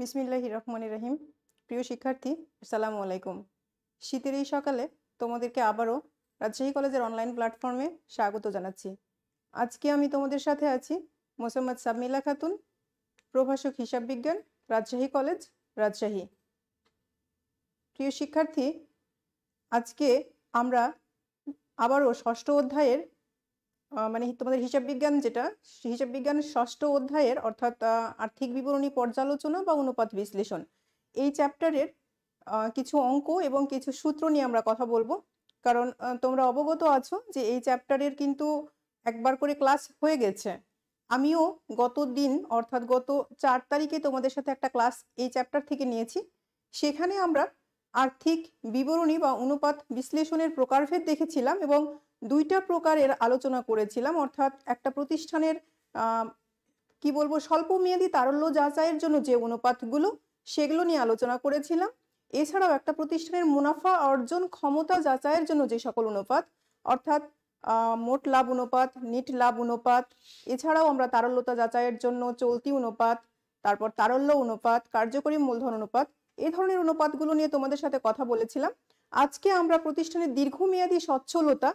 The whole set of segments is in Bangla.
বিসমিল্লাহ রহমান রহিম প্রিয় শিক্ষার্থী আসসালামু আলাইকুম শীতের এই সকালে তোমাদেরকে আবারও রাজশাহী কলেজের অনলাইন প্ল্যাটফর্মে স্বাগত জানাচ্ছি আজকে আমি তোমাদের সাথে আছি মোসাম্মদ সাবমিলা খাতুন প্রভাষক হিসাব বিজ্ঞান রাজশাহী কলেজ রাজশাহী প্রিয় শিক্ষার্থী আজকে আমরা আবারও ষষ্ঠ অধ্যায়ের মানে তোমাদের হিসাব বিজ্ঞান যেটা হিসাব বিজ্ঞান ষষ্ঠ অধ্যায়ের অর্থাৎ আর্থিক বিবরণী পর্যালোচনা বা অনুপাত বিশ্লেষণ এই চ্যাপ্টারের কিছু অঙ্ক এবং কিছু সূত্র নিয়ে আমরা কথা বলবো কারণ তোমরা অবগত আছো যে এই চ্যাপ্টারের কিন্তু একবার করে ক্লাস হয়ে গেছে আমিও গত দিন অর্থাৎ গত চার তারিখে তোমাদের সাথে একটা ক্লাস এই চ্যাপ্টার থেকে নিয়েছি সেখানে আমরা আর্থিক বিবরণী বা অনুপাত বিশ্লেষণের প্রকারভেদ দেখেছিলাম এবং দুইটা প্রকারের আলোচনা করেছিলাম অর্থাৎ একটা প্রতিষ্ঠানের কি বলবো স্বল্প মেয়াদী তারল্য যাচাইয়ের জন্য যে অনুপাতগুলো সেগুলো নিয়ে আলোচনা করেছিলাম এছাড়াও একটা প্রতিষ্ঠানের মুনাফা অর্জন ক্ষমতা যাচাইয়ের জন্য যে সকল অনুপাত অর্থাৎ মোট লাভ অনুপাত নিট লাভ অনুপাত এছাড়াও আমরা তারল্যতা যাচাইয়ের জন্য চলতি অনুপাত তারপর তারল্য অনুপাত কার্যকরী মূলধন অনুপাত এ ধরনের অনুপাতগুলো নিয়ে তোমাদের সাথে কথা বলেছিলাম আজকে আমরা প্রতিষ্ঠানের দীর্ঘমেয়াদী সচ্ছলতা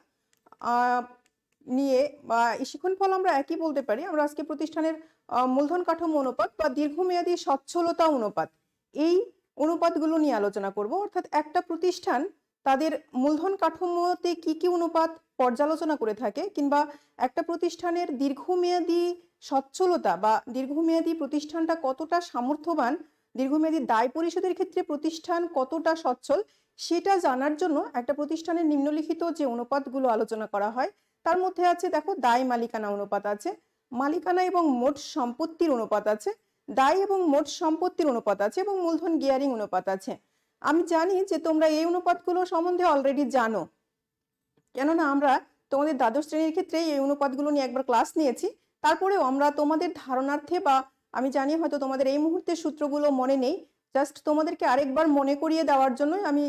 নিয়ে বা শিক্ষণ ফল আমরা একই বলতে পারি আমরা আজকে প্রতিষ্ঠানের মূলধন কাঠামো অনুপাত বা দীর্ঘমেয়াদী সচ্ছলতা অনুপাত এই অনুপাতগুলো নিয়ে আলোচনা করব অর্থাৎ একটা প্রতিষ্ঠান তাদের মূলধন কাঠামোতে কি কি অনুপাত পর্যালোচনা করে থাকে কিংবা একটা প্রতিষ্ঠানের দীর্ঘমেয়াদী সচ্ছলতা বা দীর্ঘমেয়াদী প্রতিষ্ঠানটা কতটা সামর্থ্যবান দীর্ঘমেয়াদী দায় পরিশোধের ক্ষেত্রে প্রতিষ্ঠান কতটা সচ্ছল সেটা জানার জন্য একটা প্রতিষ্ঠানের নিম্নলিখিত যে অনুপাতগুলো আলোচনা করা হয় তার মধ্যে আছে দেখো দায় মালিকানা অনুপাত আছে মালিকানা এবং মোট সম্পত্তির অনুপাত আছে দায় এবং মোট সম্পত্তির অনুপাত আছে এবং মূলধন গিয়ারিং অনুপাত আছে আমি জানি যে তোমরা এই অনুপাতগুলো সম্বন্ধে অলরেডি জানো কেননা আমরা তোমাদের দ্বাদশ শ্রেণীর ক্ষেত্রে এই অনুপাতগুলো নিয়ে একবার ক্লাস নিয়েছি তারপরেও আমরা তোমাদের ধারণার্থে বা আমি জানি হয়তো তোমাদের এই মুহূর্তে সূত্রগুলো মনে নেই জাস্ট তোমাদেরকে আরেকবার মনে করিয়ে দেওয়ার জন্য আমি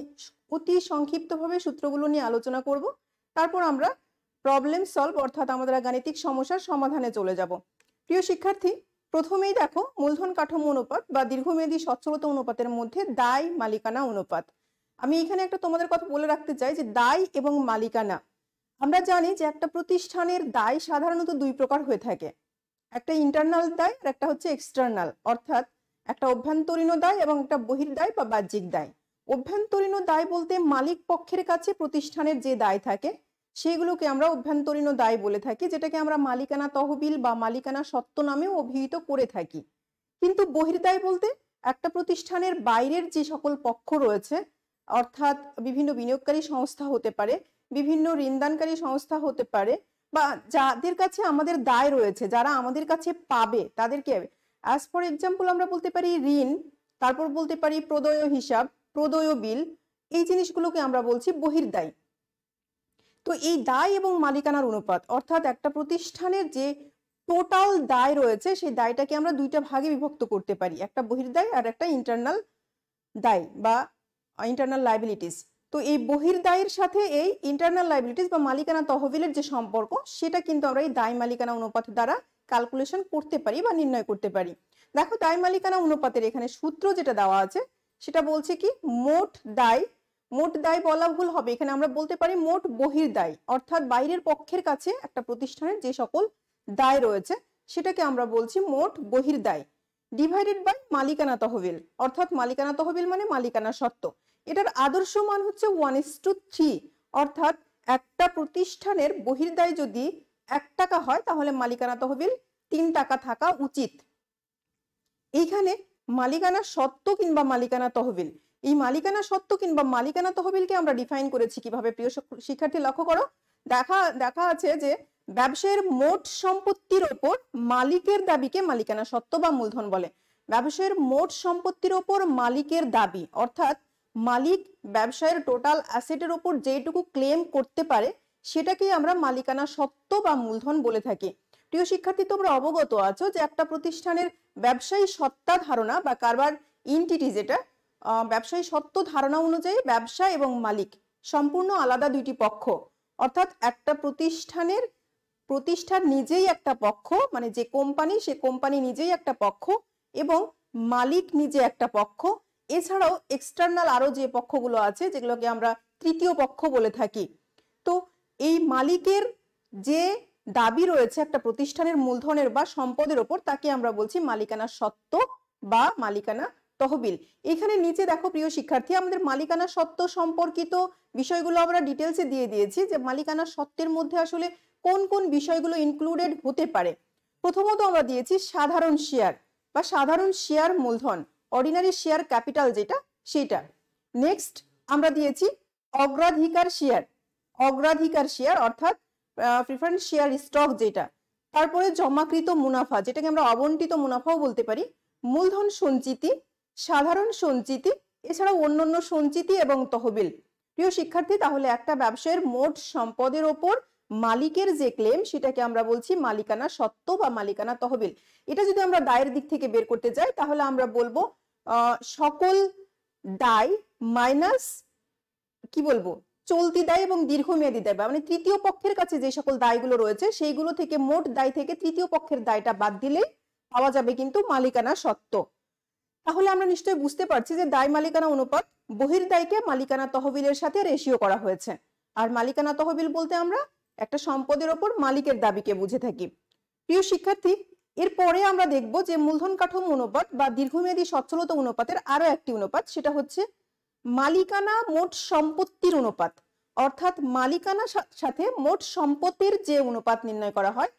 অতি সংক্ষিপ্তভাবে সূত্রগুলো নিয়ে আলোচনা করব তারপর আমরা প্রবলেম সলভ অর্থাৎ আমাদের গাণিতিক সমস্যার সমাধানে চলে যাব প্রিয় শিক্ষার্থী প্রথমেই দেখো মূলধন কাঠামো অনুপাত বা দীর্ঘমেয়াদী সচ্ছলতা অনুপাতের মধ্যে দায় মালিকানা অনুপাত আমি এখানে একটা তোমাদের কথা বলে রাখতে চাই যে দায় এবং মালিকানা আমরা জানি যে একটা প্রতিষ্ঠানের দায় সাধারণত দুই প্রকার হয়ে থাকে একটা ইন্টারনাল দায় আর একটা হচ্ছে এক্সটার্নাল অর্থাৎ একটা অভ্যন্তরীণ দায় এবং একটা বহির্দায় বা বাহ্যিক দায় অভ্যন্তরীণ দায় বলতে মালিক পক্ষের কাছে প্রতিষ্ঠানের যে দায় থাকে সেগুলোকে আমরা অভ্যন্তরীণ দায় বলে থাকি যেটাকে আমরা মালিকানা তহবিল বা মালিকানা সত্ত্ব নামেও অভিহিত করে থাকি কিন্তু বহির্দায় বলতে একটা প্রতিষ্ঠানের বাইরের যে সকল পক্ষ রয়েছে অর্থাৎ বিভিন্ন বিনিয়োগকারী সংস্থা হতে পারে বিভিন্ন ঋণদানকারী সংস্থা হতে পারে বা যাদের কাছে আমাদের দায় রয়েছে যারা আমাদের কাছে পাবে তাদেরকে অ্যাজ ফর এক্সাম্পল আমরা বলতে পারি ঋণ তারপর বলতে পারি প্রদয় হিসাব প্রদয় বিল এই জিনিসগুলোকে আমরা বলছি বহির্দায়ী তো এই দায় এবং মালিকানার অনুপাত অর্থাৎ একটা প্রতিষ্ঠানের যে টোটাল দায় রয়েছে সেই দায়টাকে আমরা দুইটা ভাগে বিভক্ত করতে পারি একটা বহির্দায় আর একটা ইন্টারনাল দায় বা ইন্টারনাল লাইবিলিটিস তো এই বহির্দায়ের সাথে এই ইন্টারনাল লাইবিলিটিস বা মালিকানা তহবিলের যে সম্পর্ক সেটা কিন্তু আমরা এই দায় মালিকানা অনুপাত দ্বারা ক্যালকুলেশন করতে পারি বা নির্ণয় করতে পারি দেখো দায় মালিকানা অনুপাতের এখানে সূত্র যেটা দেওয়া আছে সেটা বলছে কি মোট দায় মোট দায় বলা ভুল হবে এখানে আমরা বলতে পারি মোট বহির দায় অর্থাৎ বাইরের পক্ষের কাছে একটা প্রতিষ্ঠানের যে সকল দায় রয়েছে সেটাকে আমরা বলছি মোট বহির দায় ডিভাইডেড বাই মালিকানা তহবিল অর্থাৎ মালিকানা তহবিল মানে মালিকানা শর্ত এটার আদর্শ মান হচ্ছে ওয়ান ইস টু থ্রি অর্থাৎ একটা প্রতিষ্ঠানের বহির্দায় যদি এক টাকা হয় তাহলে মালিকানা তহবিল তিন টাকা থাকা উচিত এইখানে মালিকানা সত্ত্ব কিংবা মালিকানা তহবিল এই মালিকানা সত্ত্ব কিংবা মালিকানা তহবিলকে আমরা ডিফাইন করেছি কিভাবে প্রিয় শিক্ষার্থী লক্ষ্য করো দেখা দেখা আছে যে ব্যবসায়ের মোট সম্পত্তির ওপর মালিকের দাবিকে মালিকানা সত্ত্ব বা মূলধন বলে ব্যবসায়ের মোট সম্পত্তির ওপর মালিকের দাবি অর্থাৎ মালিক ব্যবসায়ের টোটাল অ্যাসেটের ওপর যেটুকু ক্লেম করতে পারে সেটাকেই আমরা মালিকানা সত্ত্ব বা মূলধন বলে থাকি প্রিয় শিক্ষার্থী তোমরা অবগত আছো যে একটা প্রতিষ্ঠানের ব্যবসায়ী সত্তা ধারণা বা কারবার ইনটিটি যেটা ব্যবসায়ী সত্ত্ব ধারণা অনুযায়ী ব্যবসা এবং মালিক সম্পূর্ণ আলাদা দুইটি পক্ষ অর্থাৎ একটা প্রতিষ্ঠানের প্রতিষ্ঠান নিজেই একটা পক্ষ মানে যে কোম্পানি সে কোম্পানি নিজেই একটা পক্ষ এবং মালিক নিজে একটা পক্ষ এছাড়াও এক্সটার্নাল আরও যে পক্ষগুলো আছে যেগুলোকে আমরা তৃতীয় পক্ষ বলে থাকি তো এই মালিকের যে দাবি রয়েছে একটা প্রতিষ্ঠানের মূলধনের বা সম্পদের ওপর তাকে আমরা বলছি মালিকানা সত্ত্ব বা মালিকানা তহবিল এখানে নিচে দেখো প্রিয় শিক্ষার্থী আমাদের মালিকানা সত্ত্ব সম্পর্কিত বিষয়গুলো আমরা ডিটেলসে দিয়ে দিয়েছি যে মালিকানা সত্ত্বের মধ্যে আসলে কোন কোন বিষয়গুলো ইনক্লুডেড হতে পারে প্রথমত আমরা দিয়েছি সাধারণ শেয়ার বা সাধারণ শেয়ার মূলধন অর্ডিনারি শেয়ার ক্যাপিটাল যেটা সেটা নেক্সট আমরা দিয়েছি অগ্রাধিকার শেয়ার অগ্রাধিকার শেয়ার অর্থাৎ প্রিফারেন্স শেয়ার স্টক যেটা তারপরে জমাকৃত মুনাফা যেটাকে আমরা অবন্টিত মুনাফাও বলতে পারি মূলধন সঞ্চিতি সাধারণ সঞ্চিতি এছাড়াও অন্যান্য সঞ্চিতি এবং তহবিল প্রিয় শিক্ষার্থী তাহলে একটা ব্যবসায়ের মোট সম্পদের ওপর মালিকের যে ক্লেম সেটাকে আমরা বলছি মালিকানা সত্ত্ব বা মালিকানা তহবিল এটা যদি আমরা দায়ের দিক থেকে বের করতে যাই তাহলে আমরা বলবো সকল দায় মাইনাস কি বলবো চলতি দায় এবং দীর্ঘমেয়াদী দায় মানে তৃতীয় পক্ষের কাছে যে সকল দায়গুলো রয়েছে সেইগুলো থেকে মোট দায় থেকে তৃতীয় পক্ষের দায়টা বাদ দিলে পাওয়া যাবে কিন্তু মালিকানা সত্ত্ব তাহলে আমরা নিশ্চয়ই বুঝতে পারছি যে দায় মালিকানা অনুপাত বহির দায়কে মালিকানা তহবিলের সাথে রেশিও করা হয়েছে আর মালিকানা তহবিল বলতে আমরা একটা সম্পদের ওপর মালিকের দাবিকে বুঝে থাকি প্রিয় শিক্ষার্থী এরপরে আমরা দেখব যে মূলধন কাঠামো অনুপাত বা দীর্ঘমেয়াদী সচ্ছলতা অনুপাতের আরো একটি অনুপাত সেটা হচ্ছে মালিকানা মোট সম্পত্তির অনুপাত অর্থাৎ মালিকানা সাথে মোট সম্পত্তির যে অনুপাত নির্ণয় করা হয়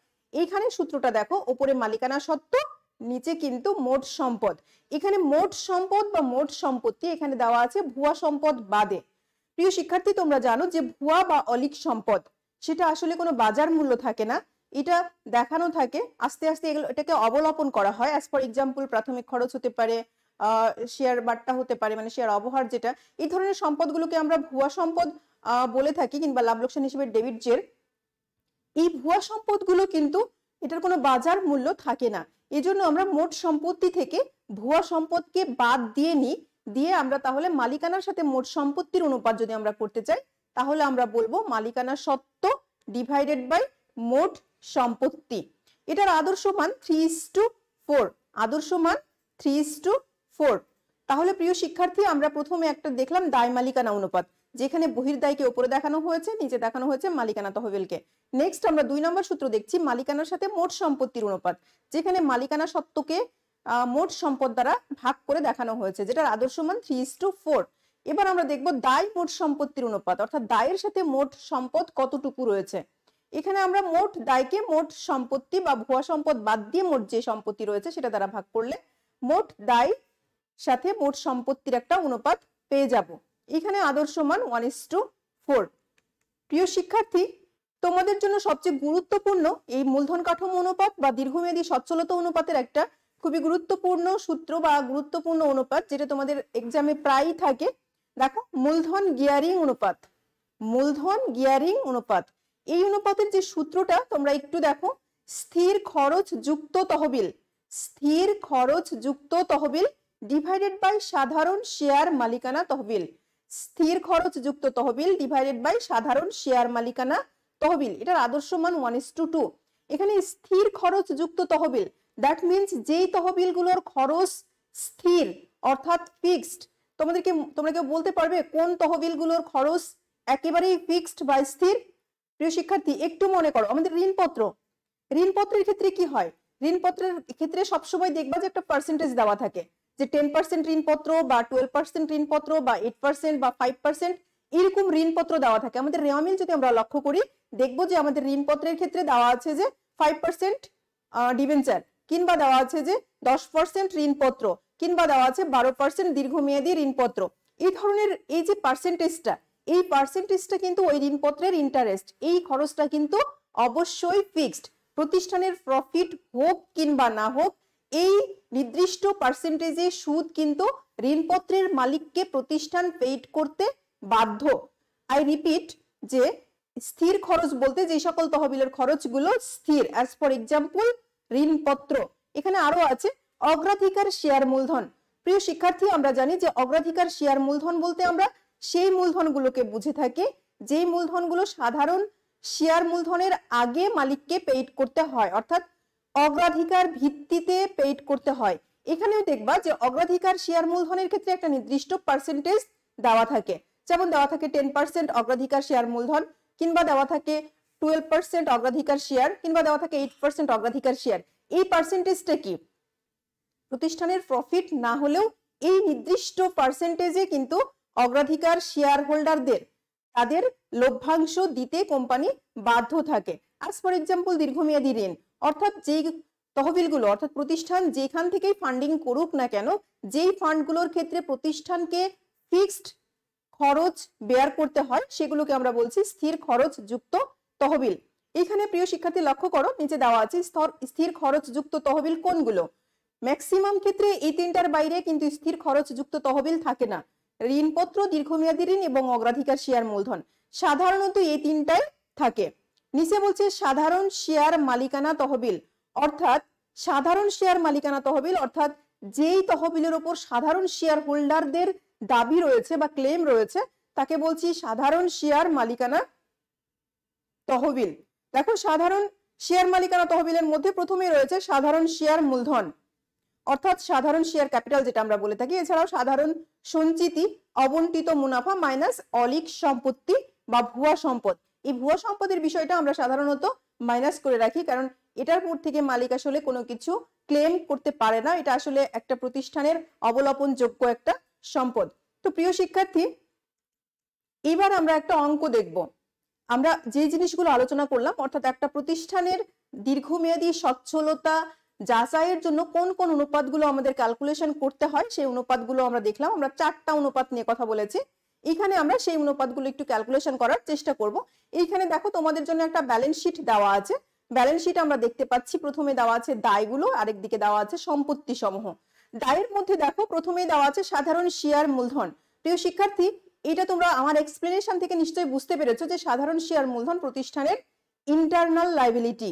এখানে সূত্রটা দেখো ওপরে মালিকানা সত্ত্ব নিচে কিন্তু মোট সম্পদ এখানে মোট সম্পদ বা মোট সম্পত্তি এখানে দেওয়া আছে ভুয়া সম্পদ বাদে প্রিয় শিক্ষার্থী তোমরা জানো যে ভুয়া বা অলিক সম্পদ সেটা আসলে কোনো বাজার মূল্য থাকে না এটা দেখানো থাকে আস্তে আস্তে এটাকে অবলম্বন করা হয় অ্যাজ ফর এক্সাম্পল প্রাথমিক খরচ হতে পারে শেয়ার বাট্টা হতে পারে মানে শেয়ার অবহার যেটা এই ধরনের সম্পদগুলোকে আমরা ভুয়া সম্পদ বলে থাকি কিংবা লাভ লোকসান হিসেবে ডেবিট জের এই ভুয়া সম্পদগুলো কিন্তু এটার কোনো বাজার মূল্য থাকে না এজন্য আমরা মোট সম্পত্তি থেকে ভুয়া সম্পদকে বাদ দিয়ে নিই দিয়ে আমরা তাহলে মালিকানার সাথে মোট সম্পত্তির অনুপাত যদি আমরা করতে চাই তাহলে আমরা বলবো মালিকানা সত্ত্ব ডিভাইডেড বাই মোট সম্পত্তি এটার আদর্শ মান থ্রি ইস টু ফোর আদর্শ মান থ্রি ইস টু ফোর তাহলে প্রিয় শিক্ষার্থী আমরা প্রথমে একটা দেখলাম দায় মালিকানা অনুপাত যেখানে দায়কে ওপরে দেখানো হয়েছে নিচে দেখানো হয়েছে মালিকানা তহবিলকে নেক্সট আমরা দুই নম্বর সূত্র দেখছি মালিকানার সাথে মোট সম্পত্তির অনুপাত যেখানে মালিকানা সত্ত্বকে মোট সম্পদ দ্বারা ভাগ করে দেখানো হয়েছে যেটার আদর্শ মান থ্রি টু ফোর এবার আমরা দেখব দায় মোট সম্পত্তির অনুপাত অর্থাৎ দায়ের সাথে মোট সম্পদ কতটুকু রয়েছে এখানে আমরা মোট দায়কে মোট সম্পত্তি বা ভুয়া সম্পদ বাদ দিয়ে মোট যে সম্পত্তি রয়েছে সেটা দ্বারা ভাগ করলে মোট দায় সাথে মোট সম্পত্তির একটা অনুপাত পেয়ে যাব এখানে আদর্শ মান ওয়ান ইস টু ফোর প্রিয় শিক্ষার্থী তোমাদের জন্য সবচেয়ে গুরুত্বপূর্ণ এই মূলধন কাঠামো অনুপাত বা দীর্ঘমেয়াদী সচ্ছলতা অনুপাতের একটা খুবই গুরুত্বপূর্ণ সূত্র বা গুরুত্বপূর্ণ অনুপাত যেটা তোমাদের এক্সামে প্রায়ই থাকে দেখো মূলধন গিয়ারিং অনুপাত মূলধন গিয়ারিং অনুপাত এই অনুপাতের যে সূত্রটা তোমরা একটু দেখো স্থির খরচ যুক্ত তহবিল স্থির খরচ যুক্ত তহবিল ডিভাইডেড বাই সাধারণ শেয়ার মালিকানা তহবিল স্থির খরচ যুক্ত তহবিল ডিভাইডেড বাই সাধারণ শেয়ার মালিকানা তহবিল এটার আদর্শ মান ওয়ান ইস টু টু এখানে স্থির খরচ যুক্ত তহবিল দ্যাট মিনস যেই তহবিলগুলোর খরচ স্থির অর্থাৎ ফিক্সড তোমাদেরকে তোমরা কেউ বলতে পারবে কোন তহবিলগুলোর খরচ একেবারেই ফিক্সড বা স্থির প্রিয় শিক্ষার্থী একটু মনে করো আমাদের ঋণপত্র ঋণপত্রের ক্ষেত্রে কি হয় ঋণপত্রের ক্ষেত্রে সবসময় দেখবা যে একটা পার্সেন্টেজ দেওয়া থাকে যে টেন পার্সেন্ট ঋণপত্র বা টুয়েলভ পার্সেন্ট ঋণপত্র বা এইট পার্সেন্ট বা ফাইভ পার্সেন্ট এরকম ঋণপত্র দেওয়া থাকে আমাদের রেওয়ামিল যদি আমরা লক্ষ্য করি দেখব যে আমাদের ঋণপত্রের ক্ষেত্রে দেওয়া আছে যে ফাইভ পার্সেন্ট ডিভেঞ্চার কিংবা দেওয়া আছে যে দশ পার্সেন্ট ঋণপত্র কিংবা দেওয়া আছে বারো পার্সেন্ট দীর্ঘমেয়াদী ঋণপত্র এই ধরনের এই যে পার্সেন্টেজটা এই পার্সেন্টেজটা কিন্তু ওই ঋণপত্রের ইন্টারেস্ট এই খরচটা কিন্তু অবশ্যই ফিক্সড প্রতিষ্ঠানের প্রফিট হোক কিংবা না হোক এই নির্দিষ্ট পার্সেন্টেজে সুদ কিন্তু ঋণপত্রের মালিককে প্রতিষ্ঠান পেইড করতে বাধ্য আই রিপিট যে স্থির খরচ বলতে যে সকল তহবিলের খরচগুলো স্থির অ্যাজ ফর এক্সাম্পল ঋণপত্র এখানে আরো আছে অগ্রাধিকার শেয়ার মূলধন প্রিয় শিক্ষার্থী আমরা জানি যে অগ্রাধিকার শেয়ার মূলধন বলতে আমরা সেই মূলধনগুলোকে বুঝে থাকি যে মূলধনগুলো সাধারণ শেয়ার মূলধনের আগে মালিককে পেইড করতে হয় অর্থাৎ অগ্রাধিকার ভিত্তিতে পেইড করতে হয় এখানেও দেখবা যে অগ্রাধিকার শেয়ার মূলধনের ক্ষেত্রে একটা নির্দিষ্ট পার্সেন্টেজ দেওয়া থাকে যেমন দেওয়া থাকে টেন পার্সেন্ট অগ্রাধিকার শেয়ার মূলধন কিংবা দেওয়া থাকে টুয়েলভ পার্সেন্ট অগ্রাধিকার শেয়ার কিংবা দেওয়া থাকে এইট পার্সেন্ট অগ্রাধিকার শেয়ার এই পার্সেন্টেজটা কি প্রতিষ্ঠানের প্রফিট না হলেও এই নির্দিষ্ট পার্সেন্টেজে কিন্তু অগ্রাধিকার শেয়ার হোল্ডারদের তাদের লভ্যাংশ দিতে কোম্পানি বাধ্য থাকে আজ ফর এক্সাম্পল দীর্ঘমেয়াদী ঋণ অর্থাৎ যেই তহবিলগুলো অর্থাৎ প্রতিষ্ঠান যেখান থেকেই ফান্ডিং করুক না কেন যেই ফান্ডগুলোর ক্ষেত্রে প্রতিষ্ঠানকে ফিক্সড খরচ বেয়ার করতে হয় সেগুলোকে আমরা বলছি স্থির খরচ যুক্ত তহবিল এখানে প্রিয় শিক্ষার্থী লক্ষ্য করো নিচে দেওয়া আছে স্থির খরচ যুক্ত তহবিল কোনগুলো ম্যাক্সিমাম ক্ষেত্রে এই তিনটার বাইরে কিন্তু স্থির খরচ যুক্ত তহবিল থাকে না ঋণপত্র দীর্ঘমেয়াদী ঋণ এবং অগ্রাধিকার শেয়ার মূলধন সাধারণত এই তিনটাই থাকে নিচে বলছে সাধারণ শেয়ার মালিকানা তহবিল অর্থাৎ সাধারণ শেয়ার মালিকানা তহবিল অর্থাৎ যেই তহবিলের ওপর সাধারণ শেয়ার হোল্ডারদের দাবি রয়েছে বা ক্লেম রয়েছে তাকে বলছি সাধারণ শেয়ার মালিকানা তহবিল দেখো সাধারণ শেয়ার মালিকানা তহবিলের মধ্যে প্রথমেই রয়েছে সাধারণ শেয়ার মূলধন অর্থাৎ সাধারণ শেয়ার ক্যাপিটাল যেটা আমরা বলে থাকি এছাড়াও সাধারণ সঞ্চিতি অবন্টিত মুনাফা মাইনাস অলিক সম্পত্তি বা ভুয়া সম্পদ এই ভুয়া সম্পদের বিষয়টা আমরা সাধারণত মাইনাস করে রাখি কারণ এটার পর থেকে মালিক আসলে কোনো কিছু ক্লেম করতে পারে না এটা আসলে একটা প্রতিষ্ঠানের যোগ্য একটা সম্পদ তো প্রিয় শিক্ষার্থী এবার আমরা একটা অঙ্ক দেখব আমরা যে জিনিসগুলো আলোচনা করলাম অর্থাৎ একটা প্রতিষ্ঠানের দীর্ঘমেয়াদী সচ্ছলতা যাচাইয়ের জন্য কোন কোন অনুপাতগুলো আমাদের ক্যালকুলেশন করতে হয় সেই অনুপাতগুলো আমরা দেখলাম আমরা চারটা অনুপাত নিয়ে কথা বলেছি এখানে আমরা সেই অনুপাতগুলো একটু ক্যালকুলেশন করার চেষ্টা করব এইখানে দেখো তোমাদের জন্য একটা ব্যালেন্স শিট দেওয়া আছে ব্যালেন্স শিট আমরা দেখতে পাচ্ছি প্রথমে দেওয়া আছে দায়গুলো আরেকদিকে দেওয়া আছে সম্পত্তি সমূহ দায়ের মধ্যে দেখো প্রথমেই দেওয়া আছে সাধারণ শেয়ার মূলধন প্রিয় শিক্ষার্থী এটা তোমরা আমার এক্সপ্লেনেশন থেকে নিশ্চয়ই বুঝতে পেরেছো যে সাধারণ শেয়ার মূলধন প্রতিষ্ঠানের ইন্টারনাল লাইবিলিটি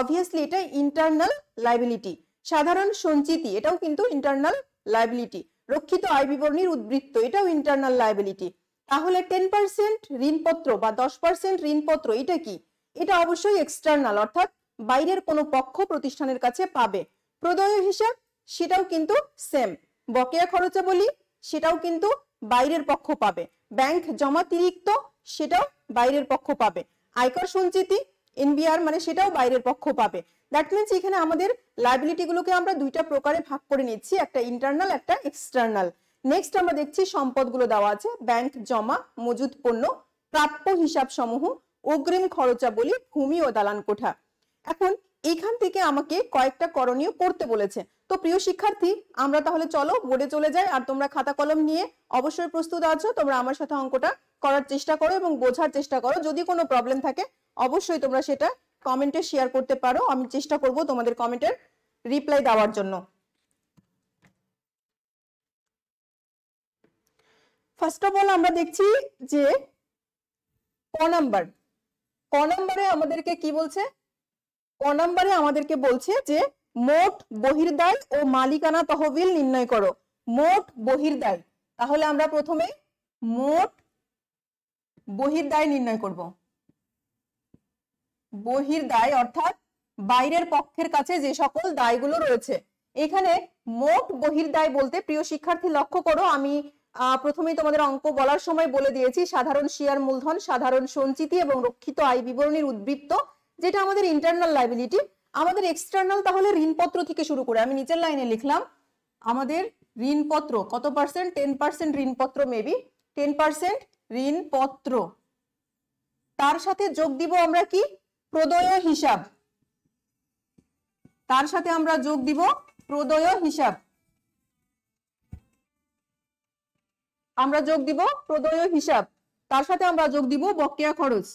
অবভিয়াসলি এটা ইন্টারনাল লাইবিলিটি সাধারণ সঞ্চিতি এটাও কিন্তু ইন্টারনাল লাইবিলিটি রক্ষিত আয় বিবরণীর উদ্বৃত্ত এটাও ইন্টারনাল লাইবিলিটি তাহলে টেন পার্সেন্ট ঋণপত্র বা দশ পার্সেন্ট ঋণপত্র এটা কি এটা অবশ্যই এক্সটার্নাল অর্থাৎ বাইরের কোনো পক্ষ প্রতিষ্ঠানের কাছে পাবে প্রদয় হিসাব সেটাও কিন্তু সেম বকেয়া খরচা বলি সেটাও কিন্তু বাইরের পক্ষ পাবে ব্যাংক জমাতিরিক্ত সেটাও বাইরের পক্ষ পাবে আয়কর সঞ্চিতি এনবিআর মানে সেটাও বাইরের পক্ষ পাবে দ্যাট মিনস এখানে আমাদের লাইবিলিটিগুলোকে আমরা দুইটা প্রকারে ভাগ করে নিচ্ছি একটা ইন্টারনাল একটা এক্সটার্নাল নেক্সট আমরা দেখছি সম্পদগুলো দেওয়া আছে ব্যাংক জমা মজুদ পণ্য প্রাপ্য হিসাব সমূহ অগ্রিম খরচাবলী ভূমি ও দালান কোঠা এখন এখান থেকে আমাকে কয়েকটা করণীয় করতে বলেছে তো প্রিয় শিক্ষার্থী আমরা তাহলে চলো বোর্ডে চলে যাই আর তোমরা খাতা কলম নিয়ে অবশ্যই প্রস্তুত আছো তোমরা আমার সাথে অঙ্কটা করার চেষ্টা করো এবং বোঝার চেষ্টা করো যদি কোনো প্রবলেম থাকে অবশ্যই তোমরা সেটা কমেন্টে শেয়ার করতে পারো আমি চেষ্টা করব তোমাদের কমেন্টের রিপ্লাই দেওয়ার জন্য ফার্স্ট অফ অল আমরা দেখছি যে ক নাম্বার ক নাম্বারে আমাদেরকে কি বলছে ক নাম্বারে আমাদেরকে বলছে যে মোট বহির্দায় ও মালিকানা তহবিল নির্ণয় করো মোট বহির্দায় তাহলে আমরা প্রথমে মোট বহির্দায় নির্ণয় করব বহির দায় অর্থাৎ বাইরের পক্ষের কাছে যে সকল দায়গুলো রয়েছে এখানে মোট বহির দায় বলতে প্রিয় শিক্ষার্থী লক্ষ্য করো আমি প্রথমে তোমাদের অঙ্ক বলার সময় বলে দিয়েছি সাধারণ শেয়ার মূলধন সাধারণ সঞ্চিতি এবং রক্ষিত আয় বিবরণীর উদ্বৃত্ত যেটা আমাদের ইন্টারনাল লাইবিলিটি আমাদের এক্সটার্নাল তাহলে ঋণপত্র থেকে শুরু করে আমি নিচের লাইনে লিখলাম আমাদের ঋণপত্র কত পার্সেন্ট টেন পার্সেন্ট ঋণপত্র মেবি টেন পার্সেন্ট ঋণপত্র তার সাথে যোগ দিব আমরা কি প্রদয় হিসাব তার সাথে আমরা যোগ দিব প্রদয় হিসাব আমরা যোগ দিব প্রদয় হিসাব তার সাথে আমরা যোগ দিব বকেয়া খরচ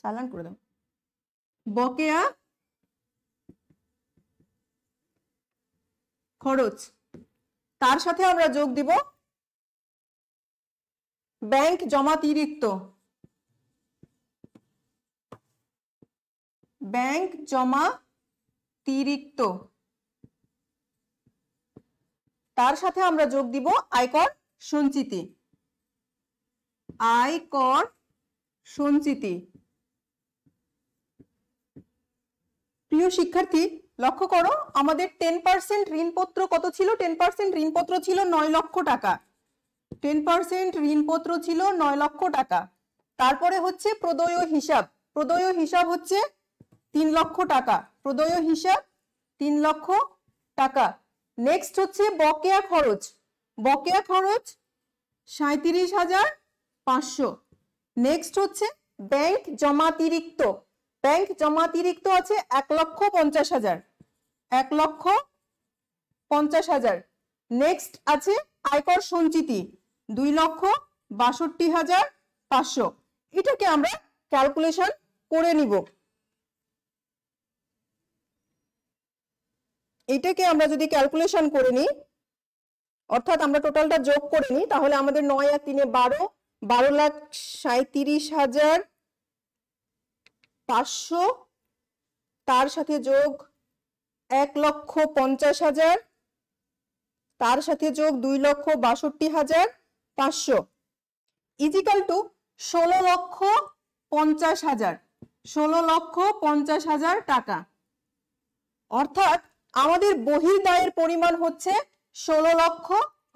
সালান করে দাও বকেয়া খরচ তার সাথে আমরা যোগ দিব ব্যাংক জমাতিরিক্ত ব্যাংক জমা তিরিক্ত তার সাথে আমরা যোগ দিব আয়কর সঞ্চিতি আয়কর সঞ্চিতি প্রিয় শিক্ষার্থী লক্ষ্য করো আমাদের টেন পার্সেন্ট ঋণপত্র কত ছিল টেন পার্সেন্ট ঋণপত্র ছিল নয় লক্ষ টাকা টেন পার্সেন্ট ঋণপত্র ছিল নয় লক্ষ টাকা তারপরে হচ্ছে প্রদয় হিসাব প্রদয় হিসাব হচ্ছে তিন লক্ষ টাকা প্রদয় হিসাব তিন লক্ষ টাকা নেক্সট হচ্ছে বকেয়া খরচ বকেয়া খরচ সাঁত্রিশ হাজার পাঁচশো নেক্সট হচ্ছে ব্যাংক জমাতিরিক্ত ব্যাংক জমাতিরিক্ত আছে এক লক্ষ পঞ্চাশ হাজার এক লক্ষ পঞ্চাশ হাজার নেক্সট আছে আয়কর সঞ্চিতি দুই লক্ষ বাষট্টি হাজার পাঁচশো এটাকে আমরা ক্যালকুলেশন করে নিব এটাকে আমরা যদি ক্যালকুলেশন করে নিই অর্থাৎ আমরা টোটালটা যোগ করে নিই তাহলে আমাদের নয় আর তিনে বারো বারো লাখ সাঁত্রিশ হাজার পাঁচশো তার সাথে যোগ এক লক্ষ পঞ্চাশ হাজার তার সাথে যোগ দুই লক্ষ বাষট্টি হাজার পাঁচশো ইজিক্যাল টু ষোলো লক্ষ পঞ্চাশ হাজার ষোলো লক্ষ পঞ্চাশ হাজার টাকা অর্থাৎ আমাদের বহির দায়ের পরিমাণ হচ্ছে ষোলো লক্ষ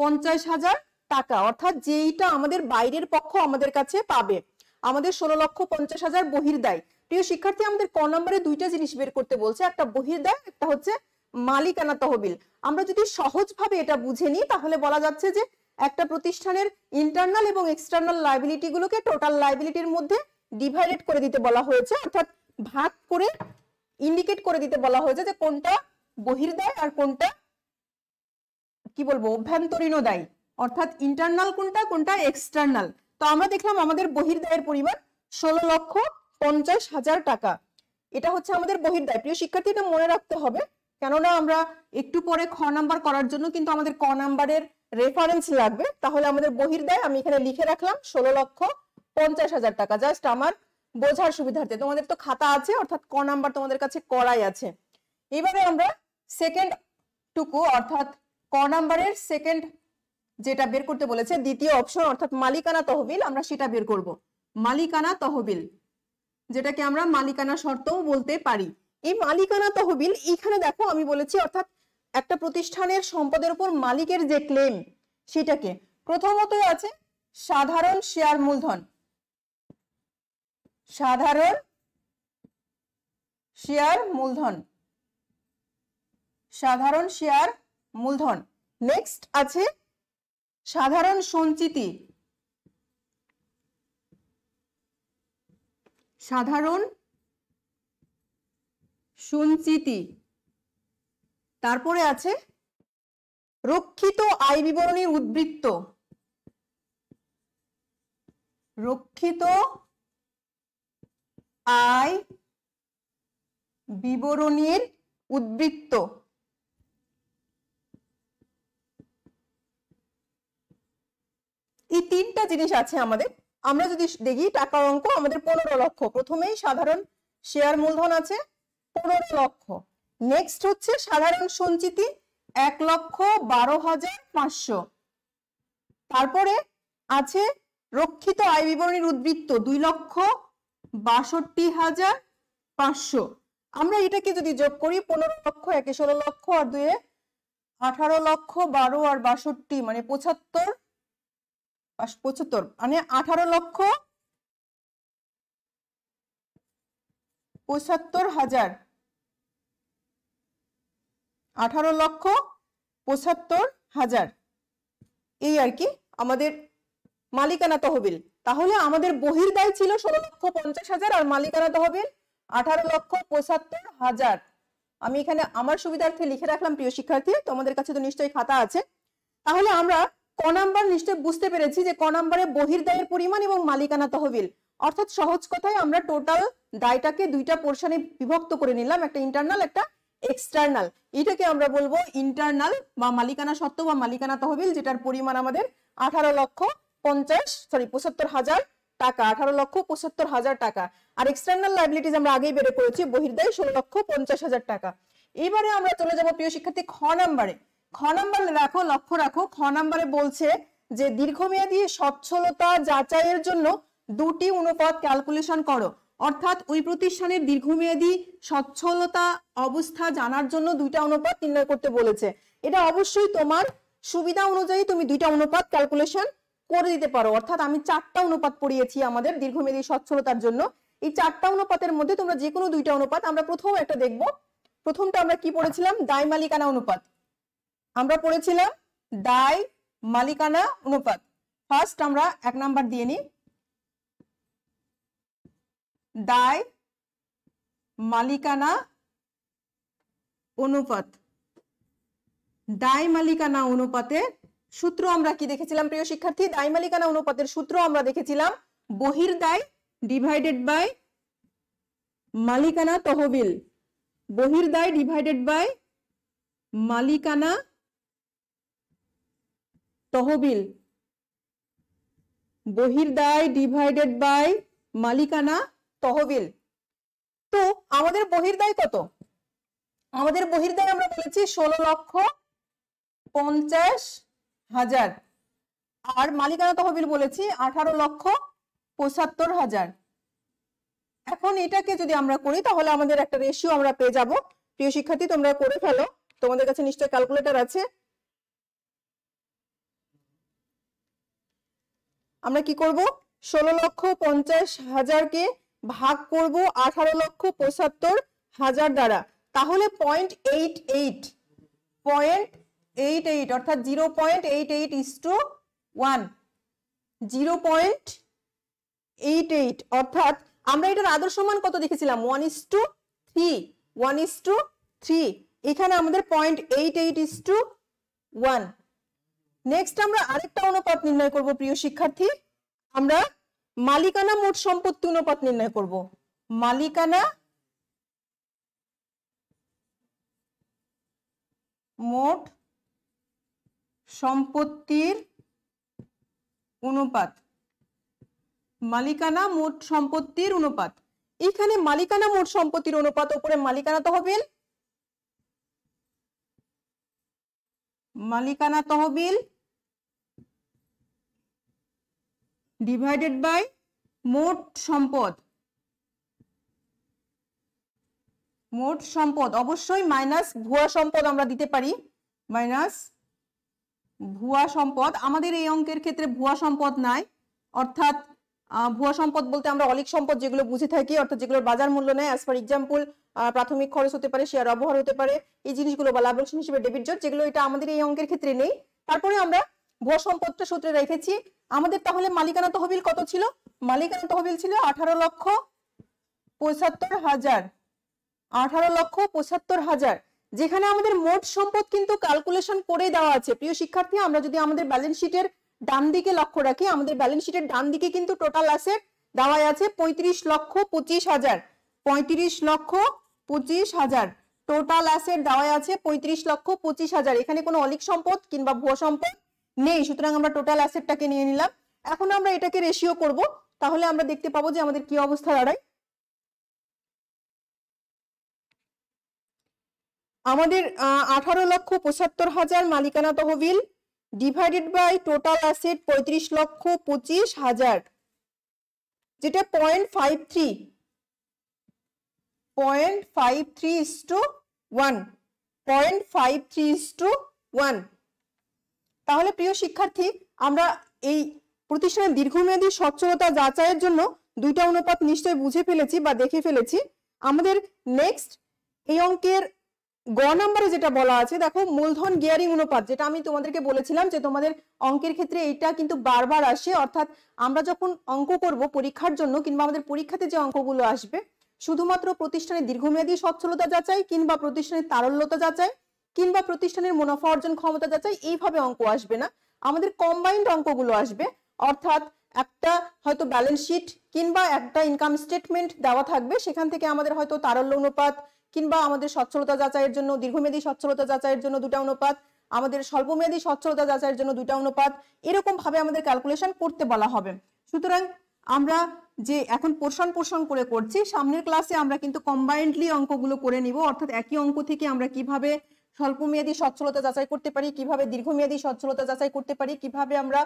পঞ্চাশ হাজার টাকা অর্থাৎ যেইটা আমাদের বাইরের পক্ষ আমাদের কাছে পাবে আমাদের ষোলো লক্ষ পঞ্চাশ হাজার বহির দায় প্রিয় শিক্ষার্থী আমাদের ক নম্বরে দুইটা জিনিস বের করতে বলছে একটা বহির দায় একটা হচ্ছে মালিকানা তহবিল আমরা যদি সহজভাবে এটা বুঝে নিই তাহলে বলা যাচ্ছে যে একটা প্রতিষ্ঠানের ইন্টারনাল এবং এক্সটার্নাল লাইবিলিটি গুলোকে টোটাল লাইবিলিটির মধ্যে ডিভাইডেড করে দিতে বলা হয়েছে অর্থাৎ ভাগ করে ইন্ডিকেট করে দিতে বলা হয়েছে যে কোনটা বহির্দায় আর কোনটা কি বলবো অভ্যন্তরীণ দায়ী অর্থাৎ ইন্টারনাল কোনটা কোনটা এক্সটার্নাল তো আমরা দেখলাম আমাদের বহির্দায়ের পরিমাণ ষোলো লক্ষ পঞ্চাশ হাজার টাকা এটা হচ্ছে আমাদের বহির্দায় প্রিয় শিক্ষার্থী এটা মনে রাখতে হবে কেননা আমরা একটু পরে খ নাম্বার করার জন্য কিন্তু আমাদের ক নাম্বারের রেফারেন্স লাগবে তাহলে আমাদের বহির্দায় আমি এখানে লিখে রাখলাম ষোলো লক্ষ পঞ্চাশ হাজার টাকা জাস্ট আমার বোঝার সুবিধার্থে তোমাদের তো খাতা আছে অর্থাৎ ক নাম্বার তোমাদের কাছে করাই আছে এবারে আমরা সেকেন্ড টুকু অর্থাৎ ক নাম্বারের সেকেন্ড যেটা বের করতে বলেছে দ্বিতীয় অপশন অর্থাৎ মালিকানা তহবিল আমরা সেটা বের করব মালিকানা তহবিল যেটাকে আমরা মালিকানা শর্তও বলতে পারি এই মালিকানা তহবিল এখানে দেখো আমি বলেছি অর্থাৎ একটা প্রতিষ্ঠানের সম্পদের উপর মালিকের যে ক্লেম সেটাকে প্রথমত আছে সাধারণ শেয়ার মূলধন সাধারণ শেয়ার মূলধন সাধারণ শেয়ার মূলধন নেক্সট আছে সাধারণ সঞ্চিতি সাধারণ সঞ্চিতি তারপরে আছে রক্ষিত আয় বিবরণীর উদ্বৃত্ত রক্ষিত আয় বিবরণীর উদ্বৃত্ত এই তিনটা জিনিস আছে আমাদের আমরা যদি দেখি টাকার অঙ্ক আমাদের পনেরো লক্ষ প্রথমেই সাধারণ শেয়ার মূলধন আছে পনেরো লক্ষ নেক্সট হচ্ছে সাধারণ সঞ্চিতি এক লক্ষ বারো হাজার পাঁচশো তারপরে আছে রক্ষিত আয় বিবরণীর উদ্বৃত্ত দুই লক্ষ বাষট্টি হাজার পাঁচশো আমরা এটাকে যদি যোগ করি পনেরো লক্ষ একে ষোলো লক্ষ আর দুয়ে আঠারো লক্ষ বারো আর বাষট্টি মানে পঁচাত্তর পঁচাত্তর মানে আঠারো লক্ষ পঁচাত্তর হাজার আঠারো লক্ষ পঁচাত্তর হাজার এই আর কি আমাদের মালিকানা তহবিল তাহলে আমাদের বহির দায় ছিল ষোলো লক্ষ পঞ্চাশ হাজার আর মালিকানা তহবিল আঠারো লক্ষ পঁচাত্তর হাজার আমি এখানে আমার সুবিধার্থে লিখে রাখলাম প্রিয় শিক্ষার্থী তোমাদের কাছে তো নিশ্চয়ই খাতা আছে তাহলে আমরা ক নাম্বার নিশ্চয় বুঝতে পেরেছি যে ক নাম্বারে বহির্দায়ের পরিমাণ এবং মালিকানা তহবিল অর্থাৎ সহজ কথায় আমরা টোটাল দায়টাকে দুইটা পোর্শনে বিভক্ত করে নিলাম একটা ইন্টারনাল একটা এক্সটার্নাল এটাকে আমরা বলবো ইন্টারনাল বা মালিকানা সত্ত্ব বা মালিকানা তহবিল যেটার পরিমাণ আমাদের আঠারো লক্ষ পঞ্চাশ সরি পঁচাত্তর হাজার টাকা আঠারো লক্ষ পঁচাত্তর হাজার টাকা আর এক্সটার্নাল লাইবিলিটিস আমরা আগেই বেড়ে করেছি বহির্দায় ষোলো লক্ষ পঞ্চাশ হাজার টাকা এবারে আমরা চলে যাবো প্রিয় শিক্ষার্থী খ নাম্বারে খ নাম্বার দেখো লক্ষ্য রাখো খ নাম্বারে বলছে যে দীর্ঘমেয়াদী সচ্ছলতা যাচাইয়ের জন্য দুটি অনুপাত ক্যালকুলেশন করো অর্থাৎ ওই প্রতিষ্ঠানের দীর্ঘমেয়াদী সচ্ছলতা অবস্থা জানার জন্য দুইটা অনুপাত নির্ণয় করতে বলেছে এটা অবশ্যই তোমার সুবিধা অনুযায়ী তুমি দুইটা অনুপাত ক্যালকুলেশন করে দিতে পারো অর্থাৎ আমি চারটা অনুপাত পড়িয়েছি আমাদের দীর্ঘমেয়াদী সচ্ছলতার জন্য এই চারটা অনুপাতের মধ্যে তোমরা যে কোনো দুইটা অনুপাত আমরা প্রথম একটা দেখব প্রথমটা আমরা কি পড়েছিলাম দায় মালিকানা অনুপাত আমরা পড়েছিলাম দায় মালিকানা অনুপাত ফার্স্ট আমরা এক নাম্বার দিয়ে নিই দায় মালিকানা অনুপাত দায় মালিকানা অনুপাতের সূত্র আমরা কি দেখেছিলাম প্রিয় শিক্ষার্থী দায় মালিকানা অনুপাতের সূত্র আমরা দেখেছিলাম বহির দায় ডিভাইডেড বাই মালিকানা তহবিল বহির দায় ডিভাইডেড বাই মালিকানা তহবিল বহির্দায় ডিভাইডেড বাই মালিকানা তহবিল তো আমাদের বহির্দায় কত আমাদের বহির্দায় আমরা বলেছি ষোলো লক্ষ পঞ্চাশ হাজার আর মালিকানা তহবিল বলেছি আঠারো লক্ষ পঁচাত্তর হাজার এখন এটাকে যদি আমরা করি তাহলে আমাদের একটা রেশিও আমরা পেয়ে যাব প্রিয় শিক্ষার্থী তোমরা করে ফেলো তোমাদের কাছে নিশ্চয় ক্যালকুলেটর আছে আমরা কি করব ষোলো লক্ষ পঞ্চাশ হাজারকে ভাগ করব আঠারো লক্ষ পঁচাত্তর হাজার দ্বারা তাহলে point eight eight point eight eight অর্থাৎ zero point eight eight is to one zero point eight eight অর্থাৎ আমরা এটার আদর্শ মান কত দেখেছিলাম one is to three one is to three এখানে আমাদের point eight eight is to one next আমরা আরেকটা অনুপাত নির্ণয় করব প্রিয় শিক্ষার্থী আমরা মালিকানা মোট সম্পত্তি অনুপাত নির্ণয় করব মালিকানা মোট সম্পত্তির অনুপাত মালিকানা মোট সম্পত্তির অনুপাত এখানে মালিকানা মোট সম্পত্তির অনুপাত উপরে মালিকানা তহবিল মালিকানা তহবিল ডিভাইডেড বাই মোট সম্পদ মোট সম্পদ অবশ্যই মাইনাস ভুয়া সম্পদ আমরা দিতে পারি মাইনাস ভুয়া সম্পদ আমাদের এই অঙ্কের ক্ষেত্রে ভুয়া সম্পদ নাই অর্থাৎ ভুয়া সম্পদ বলতে আমরা অলিক সম্পদ যেগুলো বুঝে থাকি অর্থাৎ যেগুলোর বাজার মূল্য নেয় অ্যাজ ফর এক্সাম্পল প্রাথমিক খরচ হতে পারে শেয়ার ব্যবহার হতে পারে এই জিনিসগুলো বা লাভ হিসেবে ডেবিট জট যেগুলো এটা আমাদের এই অঙ্কের ক্ষেত্রে নেই তারপরে আমরা ভুয়া সম্পত্তি সূত্রে রেখেছি আমাদের তাহলে মালিকানা তহবিল কত ছিল মালিকানা তহবিল ছিল আঠারো লক্ষ পঁচাত্তর হাজার আঠারো লক্ষ পঁচাত্তর হাজার যেখানে আমাদের মোট সম্পদ কিন্তু ক্যালকুলেশন করে দেওয়া আছে প্রিয় শিক্ষার্থী আমরা যদি আমাদের ব্যালেন্স শিটের ডান দিকে লক্ষ্য রাখি আমাদের ব্যালেন্স শিটের ডান দিকে কিন্তু টোটাল অ্যাসেট দেওয়াই আছে পঁয়ত্রিশ লক্ষ পঁচিশ হাজার পঁয়ত্রিশ লক্ষ পঁচিশ হাজার টোটাল অ্যাসেট দেওয়াই আছে পঁয়ত্রিশ লক্ষ পঁচিশ হাজার এখানে কোনো অলিক সম্পদ কিংবা ভুয়া সম্পদ নেই সুতরাং আমরা টোটাল অ্যাসেটটাকে নিয়ে নিলাম এখন আমরা এটাকে রেশিও করব তাহলে আমরা দেখতে পাবো যে আমাদের কি অবস্থা দাঁড়ায় আমাদের আঠারো লক্ষ পঁচাত্তর হাজার মালিকানা তহবিল ডিভাইডেড বাই টোটাল অ্যাসেট পঁয়ত্রিশ লক্ষ পঁচিশ হাজার যেটা point five three point five three is to one point five three is to one তাহলে প্রিয় শিক্ষার্থী আমরা এই প্রতিষ্ঠানের দীর্ঘমেয়াদী সচ্ছলতা যাচাইয়ের জন্য দুইটা অনুপাত নিশ্চয় বুঝে ফেলেছি বা দেখে ফেলেছি আমাদের নেক্সট এই অঙ্কের গ নম্বরে যেটা বলা আছে দেখো মূলধন গিয়ারিং অনুপাত যেটা আমি তোমাদেরকে বলেছিলাম যে তোমাদের অঙ্কের ক্ষেত্রে এইটা কিন্তু বারবার আসে অর্থাৎ আমরা যখন অঙ্ক করব পরীক্ষার জন্য কিংবা আমাদের পরীক্ষাতে যে অঙ্কগুলো আসবে শুধুমাত্র প্রতিষ্ঠানের দীর্ঘমেয়াদী সচ্ছলতা যাচাই কিংবা প্রতিষ্ঠানের তারল্যতা যাচাই কিংবা প্রতিষ্ঠানের মুনাফা অর্জন ক্ষমতা যাচাই এইভাবে অঙ্ক আসবে না আমাদের কম্বাইন্ড অঙ্কগুলো আসবে অর্থাৎ একটা হয়তো ব্যালেন্স শিট কিংবা একটা ইনকাম স্টেটমেন্ট দেওয়া থাকবে সেখান থেকে আমাদের হয়তো তারল্য অনুপাত কিংবা আমাদের সচ্ছলতা যাচাইয়ের জন্য দীর্ঘমেয়াদী সচ্ছলতা যাচাইয়ের জন্য দুটা অনুপাত আমাদের স্বল্পমেয়াদী সচ্ছলতা যাচাইয়ের জন্য দুটা অনুপাত এরকম ভাবে আমাদের ক্যালকুলেশন করতে বলা হবে সুতরাং আমরা যে এখন পোষণ পোষণ করে করছি সামনের ক্লাসে আমরা কিন্তু কম্বাইন্ডলি অঙ্কগুলো করে নিব অর্থাৎ একই অঙ্ক থেকে আমরা কিভাবে স্বল্পমেয়াদী সচ্ছলতা যাচাই করতে পারি কিভাবে দীর্ঘমেয়াদী সচ্ছলতা যাচাই করতে পারি কিভাবে আমরা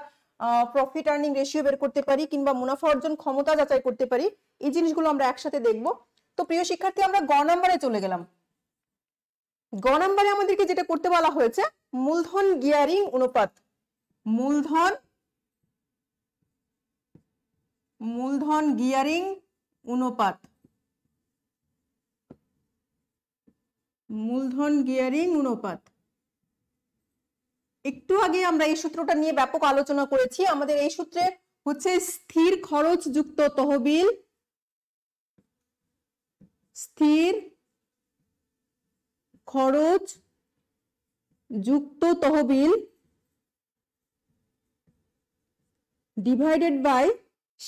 প্রফিট আর্নিং রেশিও বের করতে পারি কিংবা মুনাফা অর্জন ক্ষমতা যাচাই করতে পারি এই জিনিসগুলো আমরা একসাথে দেখব তো প্রিয় শিক্ষার্থী আমরা গ নম্বরে চলে গেলাম গ নম্বরে আমাদেরকে যেটা করতে বলা হয়েছে মূলধন গিয়ারিং অনুপাত মূলধন মূলধন গিয়ারিং অনুপাত মূলধন গিয়ারিং অনুপাত একটু আগে আমরা এই সূত্রটা নিয়ে ব্যাপক আলোচনা করেছি আমাদের এই সূত্রে হচ্ছে স্থির খরচ যুক্ত তহবিল স্থির খরচ যুক্ত তহবিল ডিভাইডেড বাই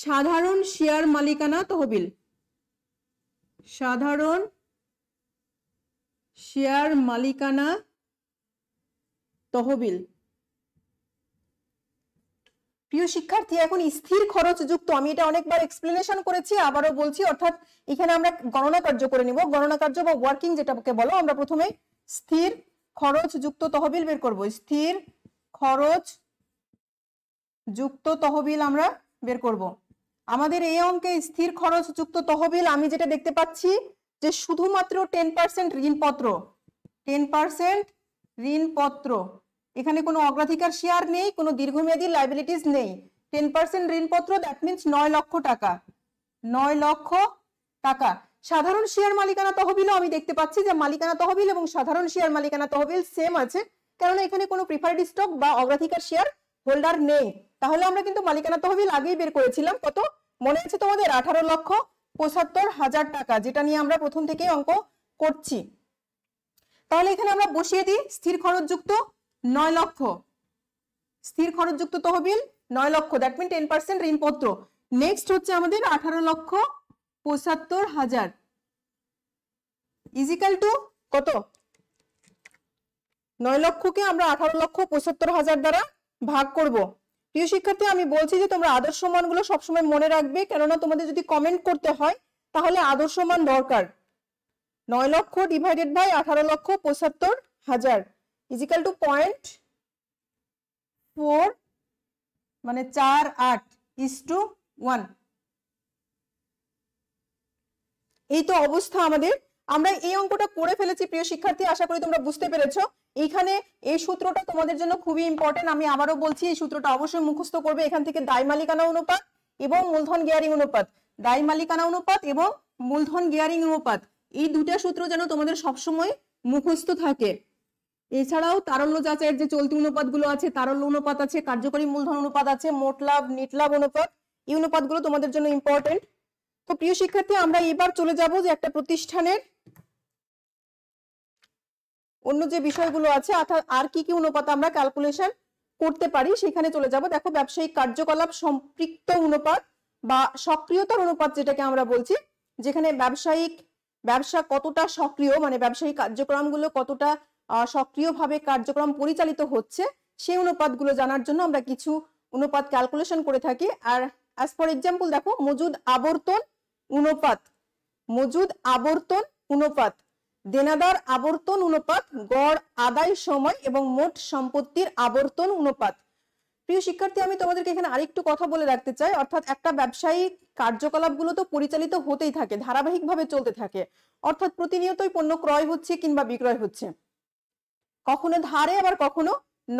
সাধারণ শেয়ার মালিকানা তহবিল সাধারণ শেয়ার মালিকানা তহবিল প্রিয় শিক্ষার্থী এখন স্থির খরচ যুক্ত আমি এটা অনেকবার এক্সপ্লেনেশন করেছি আবারও বলছি অর্থাৎ এখানে আমরা গণনা কার্য করে নিব গণনা কার্য বা ওয়ার্কিং যেটাকে বলো আমরা প্রথমে স্থির খরচ যুক্ত তহবিল বের করব স্থির খরচ যুক্ত তহবিল আমরা বের করব আমাদের এই অঙ্কে স্থির খরচ যুক্ত তহবিল আমি যেটা দেখতে পাচ্ছি যে শুধুমাত্র টেন পার্সেন্ট ঋণপত্র টেন পার্সেন্ট ঋণপত্র এখানে কোনো অগ্রাধিকার শেয়ার নেই কোনো দীর্ঘমেয়াদী লাইবিলিটিস নেই টেন পার্সেন্ট ঋণপত্র দ্যাট মিনস নয় লক্ষ টাকা নয় লক্ষ টাকা সাধারণ শেয়ার মালিকানা তহবিলও আমি দেখতে পাচ্ছি যে মালিকানা তহবিল এবং সাধারণ শেয়ার মালিকানা তহবিল সেম আছে কেননা এখানে কোনো প্রিফার্ড স্টক বা অগ্রাধিকার শেয়ার হোল্ডার নেই তাহলে আমরা কিন্তু মালিকানা তহবিল আগেই বের করেছিলাম কত মনে আছে তোমাদের আঠারো লক্ষ পঁচাত্তর হাজার টাকা যেটা নিয়ে আমরা প্রথম থেকে অঙ্ক করছি তাহলে এখানে আমরা বসিয়ে দিই স্থির খরচযুক্ত নয় লক্ষ স্থির খরচযুক্ত তহবিল নয় লক্ষ দ্যাট মিন টেন পার্সেন্ট ঋণপত্র নেক্সট হচ্ছে আমাদের আঠারো লক্ষ পঁচাত্তর হাজার ইজিক্যাল টু কত নয় লক্ষকে আমরা আঠারো লক্ষ পঁচাত্তর হাজার দ্বারা ভাগ করব প্রিয় শিক্ষার্থী আমি বলছি যে তোমরা আদর্শ মানগুলো সবসময় মনে রাখবে কেননা তোমাদের যদি কমেন্ট করতে হয় তাহলে আদর্শ মান দরকার নয় লক্ষ ডিভাইডেড বাই আঠারো লক্ষ পঁচাত্তর হাজার ইজিক্যাল টু পয়েন্ট ফোর মানে চার আট ইস টু ওয়ান এই তো অবস্থা আমাদের আমরা এই অঙ্কটা করে ফেলেছি প্রিয় শিক্ষার্থী আশা করি তোমরা বুঝতে পেরেছো এইখানে এই সূত্রটা তোমাদের জন্য খুবই ইম্পর্টেন্ট আমি আবারও বলছি এই সূত্রটা অবশ্যই মুখস্থ করবে এখান থেকে দায় মালিকানা অনুপাত এবং মূলধন গিয়ারিং অনুপাত দায় মালিকানা অনুপাত এবং মূলধন গিয়ারিং অনুপাত এই দুটা সূত্র যেন তোমাদের সবসময় মুখস্থ থাকে এছাড়াও তারল্য যাচাইয়ের যে চলতি অনুপাতগুলো আছে তারল্য অনুপাত আছে কার্যকরী মূলধন অনুপাত আছে মোট লাভ নিট লাভ অনুপাত এই অনুপাতগুলো তোমাদের জন্য ইম্পর্টেন্ট তো প্রিয় শিক্ষার্থী আমরা এবার চলে যাব যে একটা প্রতিষ্ঠানের অন্য যে বিষয়গুলো আছে অর্থাৎ আর কি কি অনুপাত আমরা ক্যালকুলেশন করতে পারি সেখানে চলে যাব দেখো ব্যবসায়িক কার্যকলাপ সম্পৃক্ত অনুপাত বা সক্রিয়তার অনুপাত যেটাকে আমরা বলছি যেখানে ব্যবসায়িক ব্যবসা কতটা সক্রিয় মানে ব্যবসায়িক কার্যক্রমগুলো কতটা সক্রিয়ভাবে কার্যক্রম পরিচালিত হচ্ছে সেই অনুপাতগুলো জানার জন্য আমরা কিছু অনুপাত ক্যালকুলেশন করে থাকি আর অ্যাজ ফর এক্সাম্পল দেখো মজুদ আবর্তন অনুপাত মজুদ আবর্তন অনুপাত দেনাদার আবর্তন অনুপাত গড় আদায় সময় এবং মোট সম্পত্তির আবর্তন অনুপাত প্রিয় শিক্ষার্থী আমি তোমাদেরকে এখানে আরেকটু কথা বলে রাখতে চাই অর্থাৎ একটা ব্যবসায়িক কার্যকলাপগুলো তো পরিচালিত হতেই থাকে ধারাবাহিকভাবে চলতে থাকে অর্থাৎ প্রতিনিয়তই পণ্য ক্রয় হচ্ছে কিংবা বিক্রয় হচ্ছে কখনো ধারে আবার কখনো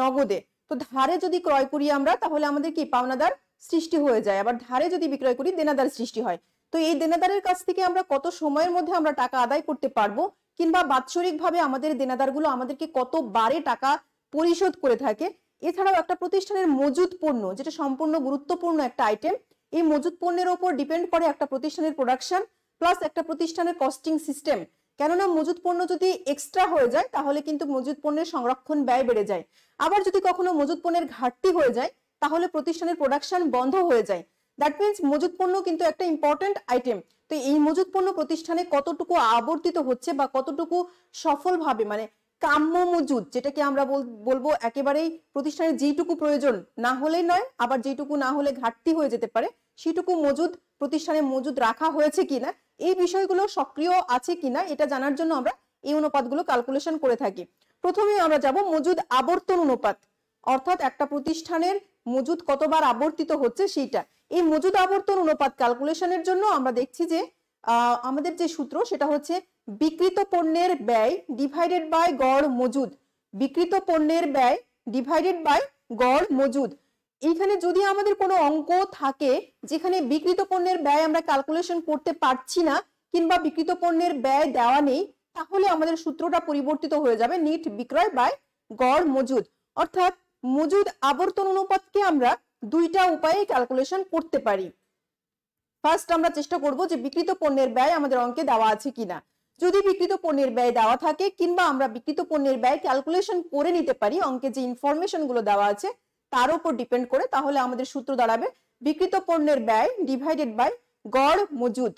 নগদে তো ধারে যদি ক্রয় করি আমরা তাহলে আমাদের কি পাওনাদার সৃষ্টি হয়ে যায় আবার ধারে যদি বিক্রয় করি দেনাদার সৃষ্টি হয় তো এই দেনাদারের কাছ থেকে আমরা কত সময়ের মধ্যে আমরা টাকা আদায় করতে পারবো কিংবা বাৎসরিকভাবে আমাদের দেনাদারগুলো আমাদেরকে কতবারে টাকা পরিশোধ করে থাকে এছাড়াও একটা প্রতিষ্ঠানের মজুদ পণ্য যেটা সম্পূর্ণ গুরুত্বপূর্ণ একটা আইটেম এই মজুদ পণ্যের ওপর ডিপেন্ড করে একটা প্রতিষ্ঠানের প্রোডাকশন প্লাস একটা প্রতিষ্ঠানের কস্টিং সিস্টেম কেননা মজুদ পণ্য যদি এক্সট্রা হয়ে যায় তাহলে কিন্তু মজুদ পণ্যের সংরক্ষণ ব্যয় বেড়ে যায় আবার যদি কখনো মজুদ পণ্যের ঘাটতি হয়ে যায় তাহলে প্রতিষ্ঠানের প্রোডাকশন বন্ধ হয়ে যায় দ্যাট মিনস মজুত পণ্য কিন্তু একটা ইম্পর্টেন্ট আইটেম তো এই মজুত পণ্য প্রতিষ্ঠানে কতটুকু আবর্তিত হচ্ছে বা কতটুকু সফলভাবে মানে কাম্য মজুদ যেটাকে আমরা বলবো একেবারেই প্রতিষ্ঠানের যেটুকু প্রয়োজন না হলেই নয় আবার যেটুকু না হলে ঘাটতি হয়ে যেতে পারে সেটুকু মজুদ প্রতিষ্ঠানে মজুদ রাখা হয়েছে কিনা এই বিষয়গুলো সক্রিয় আছে কিনা এটা জানার জন্য আমরা এই অনুপাতগুলো ক্যালকুলেশন করে থাকি প্রথমে আমরা যাব মজুদ আবর্তন অনুপাত অর্থাৎ একটা প্রতিষ্ঠানের মজুদ কতবার আবর্তিত হচ্ছে সেইটা এই মজুদ আবর্তন অনুপাত ক্যালকুলেশনের জন্য আমরা দেখছি যে আমাদের যে সূত্র সেটা হচ্ছে বিকৃত পণ্যের ব্যয় ডিভাইডেড বাই গড় মজুদ বিকৃত পণ্যের ব্যয় ডিভাইডেড বাই গড় মজুদ এইখানে যদি আমাদের কোনো অঙ্ক থাকে যেখানে বিকৃত পণ্যের ব্যয় আমরা ক্যালকুলেশন করতে পারছি না কিংবা বিকৃত পণ্যের ব্যয় দেওয়া নেই তাহলে আমাদের সূত্রটা পরিবর্তিত হয়ে যাবে নিট বিক্রয় বাই গড় মজুদ অর্থাৎ মজুদ আবর্তন অনুপাতকে আমরা দুইটা উপায়ে ক্যালকুলেশন করতে পারি ফার্স্ট আমরা চেষ্টা করব যে বিকৃত পণ্যের ব্যয় আমাদের অঙ্কে দেওয়া আছে কিনা যদি বিকৃত পণ্যের ব্যয় দেওয়া থাকে কিংবা আমরা বিকৃত পণ্যের ব্যয় ক্যালকুলেশন করে নিতে পারি অঙ্কে যে ইনফরমেশন গুলো দেওয়া আছে তার উপর ডিপেন্ড করে তাহলে আমাদের সূত্র দাঁড়াবে বিকৃত পণ্যের ব্যয় ডিভাইডেড বাই গড় মজুদ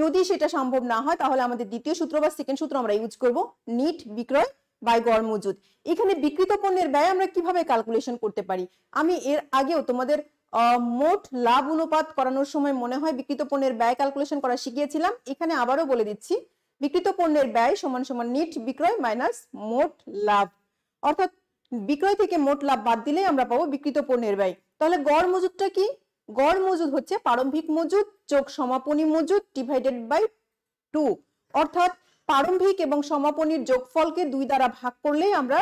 যদি সেটা সম্ভব না হয় তাহলে আমাদের দ্বিতীয় সূত্র বা সেকেন্ড সূত্র আমরা ইউজ করব নিট বিক্রয় বাই গড় মজুদ এখানে বিক্রিত পণ্যের ব্যয় আমরা কিভাবে ক্যালকুলেশন করতে পারি আমি এর আগেও তোমাদের মোট লাভ অনুপাত করানোর সময় মনে হয় বিক্রিত পণ্যের ব্যয় ক্যালকুলেশন করা শিখিয়েছিলাম এখানে আবারও বলে দিচ্ছি বিক্রিত পণ্যের ব্যয় সমান সমান নিট বিক্রয় মাইনাস মোট লাভ অর্থাৎ বিক্রয় থেকে মোট লাভ বাদ দিলেই আমরা পাবো বিক্রিত পণ্যের ব্যয় তাহলে গড় মজুদটা কি গড় মজুদ হচ্ছে প্রারম্ভিক মজুদ চোখ সমাপনী মজুদ ডিভাইডেড বাই টু অর্থাৎ প্রারম্ভিক এবং সমাপনীর যোগফলকে দুই দ্বারা ভাগ করলেই আমরা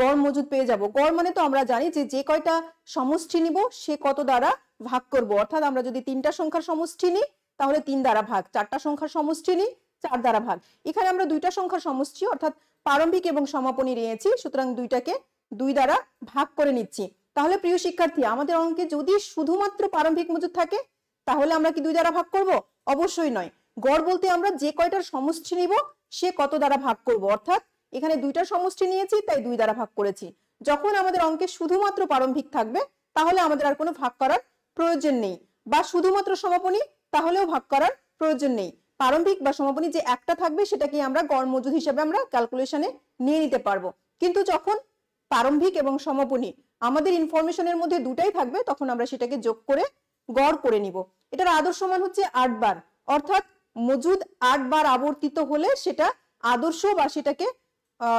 গড় মজুদ পেয়ে যাব গড় মানে তো আমরা জানি যে যে কয়টা সমষ্টি নিব সে কত দ্বারা ভাগ করব অর্থাৎ আমরা যদি তিনটা সংখ্যার সমষ্টি নিই তাহলে তিন দ্বারা ভাগ চারটা সংখ্যার সমষ্টি নিই চার দ্বারা ভাগ এখানে আমরা দুইটা সংখ্যার সমষ্টি অর্থাৎ প্রারম্ভিক এবং সমাপনী নিয়েছি সুতরাং দুইটাকে দুই দ্বারা ভাগ করে নিচ্ছি তাহলে প্রিয় শিক্ষার্থী আমাদের অঙ্কে যদি শুধুমাত্র প্রারম্ভিক মজুদ থাকে তাহলে আমরা কি দুই দ্বারা ভাগ করব অবশ্যই নয় গড় বলতে আমরা যে কয়টার সমষ্টি নিব সে কত দ্বারা ভাগ করব অর্থাৎ এখানে দুইটা সমষ্টি নিয়েছি তাই দুই দ্বারা ভাগ করেছি যখন আমাদের অঙ্কে শুধুমাত্র প্রারম্ভিক থাকবে তাহলে আমাদের আর কোনো ভাগ করার প্রয়োজন নেই বা শুধুমাত্র সমাপনী তাহলেও ভাগ করার প্রয়োজন নেই প্রারম্ভিক বা সমাপনী যে একটা থাকবে সেটাকে আমরা গড় মজুদ হিসেবে আমরা ক্যালকুলেশনে নিয়ে নিতে পারবো কিন্তু যখন প্রারম্ভিক এবং সমাপনী আমাদের ইনফরমেশনের মধ্যে দুটাই থাকবে তখন আমরা সেটাকে যোগ করে গড় করে নিব এটার আদর্শ মান হচ্ছে আট বার অর্থাৎ মজুদ আটবার আবর্তিত হলে সেটা আদর্শ বা সেটাকে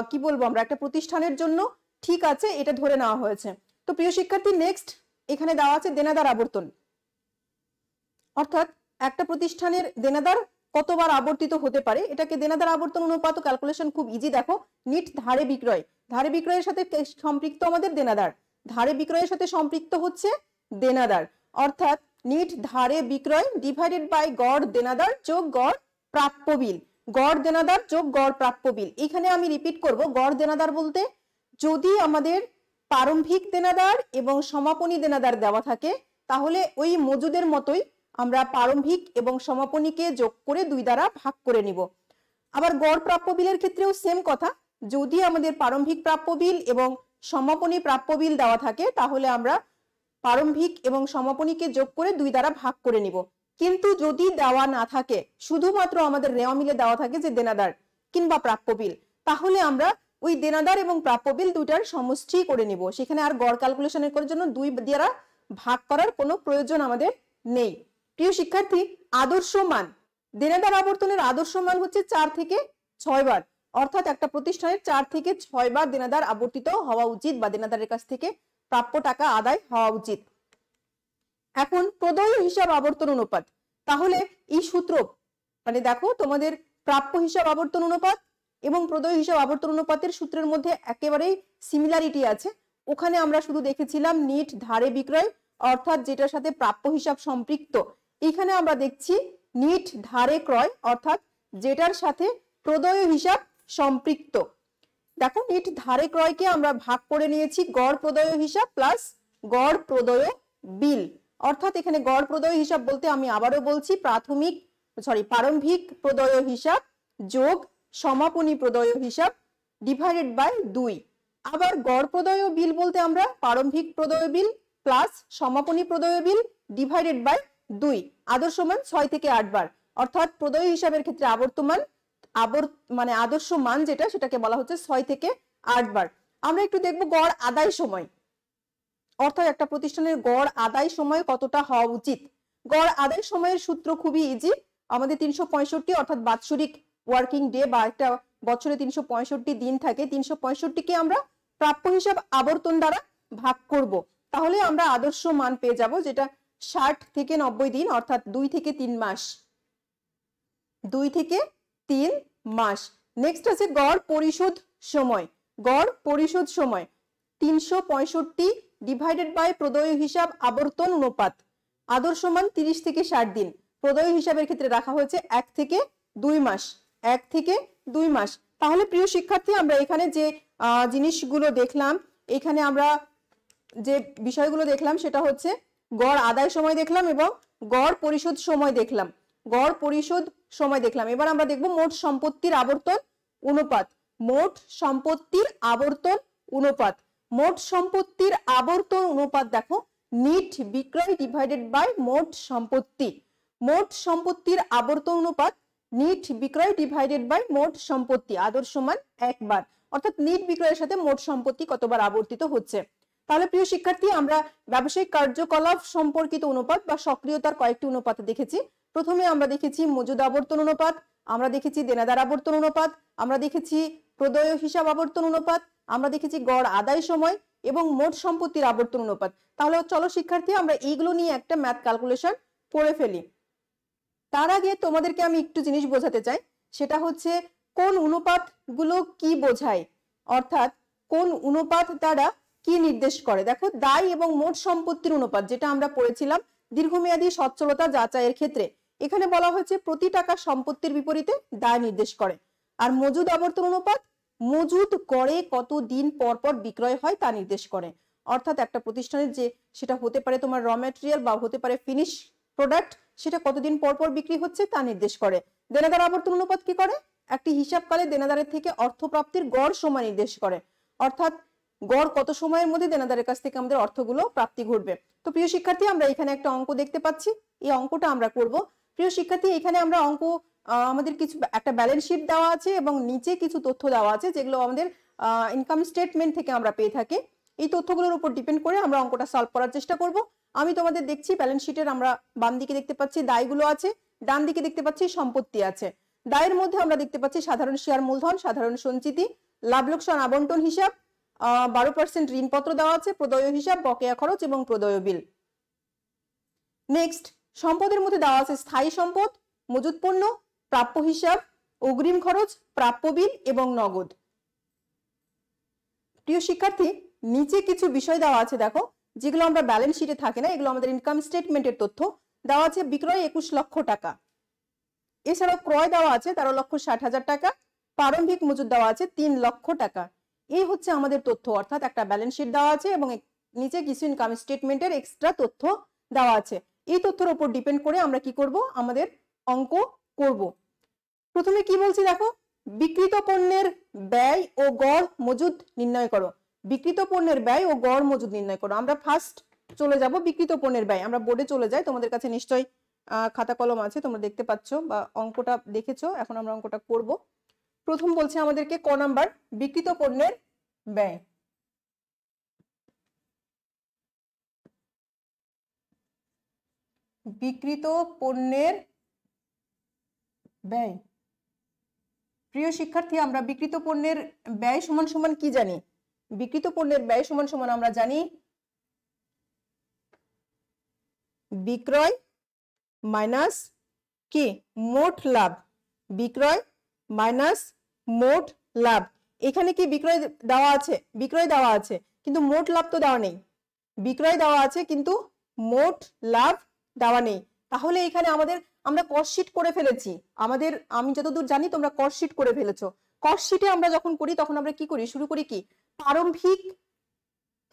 কি বলবো আমরা একটা প্রতিষ্ঠানের জন্য ঠিক আছে এটা ধরে নেওয়া হয়েছে তো প্রিয় শিক্ষার্থী নেক্সট এখানে দেওয়া আছে দেনাদার আবর্তন অর্থাৎ একটা প্রতিষ্ঠানের দেনাদার কতবার আবর্তিত হতে পারে এটাকে দেনাদার আবর্তন অনুপাত ক্যালকুলেশন খুব ইজি দেখো নিট ধারে বিক্রয় ধারে বিক্রয়ের সাথে সম্পৃক্ত আমাদের দেনাদার ধারে বিক্রয়ের সাথে সম্পৃক্ত হচ্ছে দেনাদার অর্থাৎ নিট ধারে বিক্রয় ডিভাইডেড বাই গড় দেনাদার যোগ গড় প্রাপ্য বিল গড় দেনাদার যোগ গড় প্রাপ্য বিল এখানে আমি রিপিট করব গড় দেনাদার বলতে যদি আমাদের প্রারম্ভিক দেনাদার এবং সমাপনী দেনাদার দেওয়া থাকে তাহলে ওই মজুদের মতোই আমরা প্রারম্ভিক এবং সমাপনীকে যোগ করে দুই দ্বারা ভাগ করে নিব আবার গড় প্রাপ্য বিলের ক্ষেত্রেও সেম কথা যদি আমাদের প্রারম্ভিক প্রাপ্য বিল এবং সমাপনী প্রাপ্য বিল দেওয়া থাকে তাহলে আমরা প্রারম্ভিক এবং সমাপনীকে যোগ করে দুই দ্বারা ভাগ করে নিব কিন্তু যদি দেওয়া না থাকে শুধুমাত্র আমাদের রেওয়া মিলে দেওয়া থাকে যে দেনাদার কিংবা প্রাপ্য বিল তাহলে আমরা ওই দেনাদার এবং প্রাপ্য বিল দুইটার সমষ্টি করে নিব সেখানে আর গড় ক্যালকুলেশনের করার জন্য দুই দ্বারা ভাগ করার কোনো প্রয়োজন আমাদের নেই প্রিয় শিক্ষার্থী আদর্শ মান দেনাদার আবর্তনের আদর্শ মান হচ্ছে চার থেকে ছয় বার অর্থাৎ একটা প্রতিষ্ঠানের চার থেকে ছয় বার দেনাদার আবর্তিত হওয়া উচিত বা দেনাদারের কাছ থেকে প্রাপ্য টাকা আদায় হওয়া উচিত এখন প্রদয় হিসাব আবর্তন অনুপাত তাহলে এই সূত্র মানে দেখো তোমাদের প্রাপ্য হিসাব আবর্তন অনুপাত এবং প্রদয় হিসাব আবর্তন অনুপাতের সূত্রের মধ্যে একেবারেই সিমিলারিটি আছে ওখানে আমরা শুধু দেখেছিলাম নিট ধারে বিক্রয় অর্থাৎ যেটার সাথে প্রাপ্য হিসাব সম্পৃক্ত এখানে আমরা দেখছি নিট ধারে ক্রয় অর্থাৎ যেটার সাথে প্রদয় হিসাব সম্পৃক্ত দেখো নেট ধারে ক্রয়কে আমরা ভাগ করে নিয়েছি গড় প্রদয় হিসাব প্লাস গড় প্রদয় বিল অর্থাৎ এখানে গড় প্রদয় হিসাব বলতে আমি আবারও বলছি প্রাথমিক সরি প্রারম্ভিক প্রদয় হিসাব যোগ সমাপনী প্রদয় হিসাব ডিভাইডেড বাই দুই আবার গড় প্রদয় বিল বলতে আমরা প্রারম্ভিক প্রদয় বিল প্লাস সমাপনী প্রদয় বিল ডিভাইডেড বাই দুই আদর্শমান ছয় থেকে আট বার অর্থাৎ প্রদয় হিসাবের ক্ষেত্রে আবর্তমান আবর মানে আদর্শ মান যেটা সেটাকে বলা হচ্ছে ছয় থেকে আটবার আমরা একটু দেখব গড় আদায় সময় অর্থাৎ একটা প্রতিষ্ঠানের গড় আদায় সময় কতটা হওয়া উচিত গড় আদায় সময়ের সূত্র খুবই ইজি আমাদের তিনশো অর্থাৎ বাৎসরিক ওয়ার্কিং ডে বা একটা বছরে তিনশো দিন থাকে তিনশো কে আমরা প্রাপ্য হিসাব আবর্তন দ্বারা ভাগ করব। তাহলে আমরা আদর্শ মান পেয়ে যাব যেটা ষাট থেকে নব্বই দিন অর্থাৎ দুই থেকে তিন মাস দুই থেকে তিন মাস নেক্সট আছে গড় পরিশোধ সময় গড় পরিশোধ সময় তিনশো পঁয়ষট্টি ডিভাইডেড বাই প্রদয় হিসাব আবর্তন অনুপাত আদর্শ মান তিরিশ থেকে ষাট দিন প্রদয় হিসাবের ক্ষেত্রে রাখা হয়েছে এক থেকে দুই মাস এক থেকে দুই মাস তাহলে প্রিয় শিক্ষার্থী আমরা এখানে যে জিনিসগুলো দেখলাম এখানে আমরা যে বিষয়গুলো দেখলাম সেটা হচ্ছে গড় আদায় সময় দেখলাম এবং গড় পরিশোধ সময় দেখলাম গড় পরিশোধ সময় দেখলাম এবার আমরা দেখব মোট সম্পত্তির আবর্তন অনুপাত মোট সম্পত্তির আবর্তন অনুপাত মোট সম্পত্তির আবর্তন অনুপাত দেখো নিট বিক্রয় ডিভাইডেড বাই মোট সম্পত্তি মোট সম্পত্তির আবর্তন অনুপাত নিট বিক্রয় ডিভাইডেড বাই মোট সম্পত্তি আদর্শ মান একবার অর্থাৎ নিট বিক্রয়ের সাথে মোট সম্পত্তি কতবার আবর্তিত হচ্ছে তাহলে প্রিয় শিক্ষার্থী আমরা ব্যবসায়িক কার্যকলাপ সম্পর্কিত অনুপাত বা সক্রিয়তার কয়েকটি অনুপাত দেখেছি প্রথমে আমরা দেখেছি মজুদ আবর্তন অনুপাত আমরা দেখেছি দেনাদার আবর্তন অনুপাত আমরা দেখেছি প্রদয় হিসাব আবর্তন অনুপাত আমরা দেখেছি গড় আদায় সময় এবং মোট সম্পত্তির আবর্তন অনুপাত তাহলে চলো শিক্ষার্থী আমরা এইগুলো নিয়ে একটা ম্যাথ ক্যালকুলেশন করে ফেলি তার আগে তোমাদেরকে আমি একটু জিনিস বোঝাতে চাই সেটা হচ্ছে কোন অনুপাতগুলো কি বোঝায় অর্থাৎ কোন অনুপাত দ্বারা কি নির্দেশ করে দেখো দায় এবং মোট সম্পত্তির অনুপাত যেটা আমরা পড়েছিলাম দীর্ঘমেয়াদী সচ্ছলতা যাচাইয়ের ক্ষেত্রে এখানে বলা হয়েছে প্রতি টাকা সম্পত্তির বিপরীতে দায় নির্দেশ করে আর মজুদ আবর্তন অনুপাত মজুদ করে কত দিন পর পর বিক্রয় হয় তা নির্দেশ করে অর্থাৎ একটা প্রতিষ্ঠানের যে সেটা হতে পারে তোমার র ম্যাটেরিয়াল বা হতে পারে ফিনিশ প্রোডাক্ট সেটা কতদিন পর পর বিক্রি হচ্ছে তা নির্দেশ করে দেনাদার আবর্তন অনুপাত কি করে একটি হিসাবকালে দেনাদারের থেকে অর্থ প্রাপ্তির গড় সময় নির্দেশ করে অর্থাৎ গড় কত সময়ের মধ্যে দেনাদারের কাছ থেকে আমাদের অর্থগুলো প্রাপ্তি ঘটবে তো প্রিয় শিক্ষার্থী আমরা এখানে একটা অঙ্ক দেখতে পাচ্ছি এই অঙ্কটা আমরা করব প্রিয় শিক্ষার্থী এখানে আমরা অঙ্ক আমাদের কিছু একটা ব্যালেন্স শিট দেওয়া আছে এবং নিচে কিছু তথ্য দেওয়া আছে যেগুলো আমাদের ইনকাম স্টেটমেন্ট থেকে আমরা পেয়ে থাকি এই তথ্যগুলোর উপর ডিপেন্ড করে আমরা অঙ্কটা সলভ করার চেষ্টা করব আমি তোমাদের দেখছি ব্যালেন্স শিটের আমরা বাম দিকে দেখতে পাচ্ছি দায়গুলো আছে ডান দিকে দেখতে পাচ্ছি সম্পত্তি আছে দায়ের মধ্যে আমরা দেখতে পাচ্ছি সাধারণ শেয়ার মূলধন সাধারণ সঞ্চিতি লাভ লোকসান আবন্টন হিসাব বারো পার্সেন্ট ঋণপত্র দেওয়া আছে প্রদয় হিসাব বকেয়া খরচ এবং প্রদয় বিল নেক্সট সম্পদের মধ্যে দেওয়া আছে স্থায়ী সম্পদ মজুত পণ্য প্রাপ্য হিসাব অগ্রিম খরচ প্রাপ্য বিল এবং নগদ প্রিয় শিক্ষার্থী নিচে কিছু বিষয় দেওয়া আছে দেখো যেগুলো আমরা ব্যালেন্স শিটে থাকে না এগুলো আমাদের ইনকাম স্টেটমেন্টের তথ্য দেওয়া আছে বিক্রয় একুশ লক্ষ টাকা এছাড়াও ক্রয় দেওয়া আছে তেরো লক্ষ ষাট হাজার টাকা প্রারম্ভিক মজুদ দেওয়া আছে তিন লক্ষ টাকা এই হচ্ছে আমাদের তথ্য অর্থাৎ একটা ব্যালেন্স শিট দেওয়া আছে এবং নিচে কিছু ইনকাম স্টেটমেন্টের এক্সট্রা তথ্য দেওয়া আছে এই তথ্যের ওপর ডিপেন্ড করে আমরা কি করব আমাদের অঙ্ক করব প্রথমে কি বলছি দেখো বিকৃত পণ্যের ব্যয় ও গড় মজুদ নির্ণয় করো বিকৃত পণ্যের ব্যয় ও গড় মজুদ নির্ণয় করো আমরা ফার্স্ট চলে যাব বিকৃত পণ্যের ব্যয় আমরা বোর্ডে চলে যাই তোমাদের কাছে নিশ্চয়ই খাতা কলম আছে তোমরা দেখতে পাচ্ছ বা অঙ্কটা দেখেছো এখন আমরা অঙ্কটা করব প্রথম বলছে আমাদেরকে ক নাম্বার বিকৃত পণ্যের ব্যয় বিক্রিত পণ্যের ব্যয় প্রিয় শিক্ষার্থী আমরা বিক্রিত পণ্যের ব্যয় সমান সমান কি জানি বিক্রিত পণ্যের ব্যয় সমান সমান আমরা জানি বিক্রয় মাইনাস কি মোট লাভ বিক্রয় মাইনাস মোট লাভ এখানে কি বিক্রয় দেওয়া আছে বিক্রয় দেওয়া আছে কিন্তু মোট লাভ তো দেওয়া নেই বিক্রয় দেওয়া আছে কিন্তু মোট লাভ দেওয়া নেই তাহলে এখানে আমাদের আমরা করশিট করে ফেলেছি আমাদের আমি যতদূর জানি তোমরা করশিট করে ফেলেছো করশিটে আমরা যখন করি তখন আমরা কি করি শুরু করি কি প্রারম্ভিক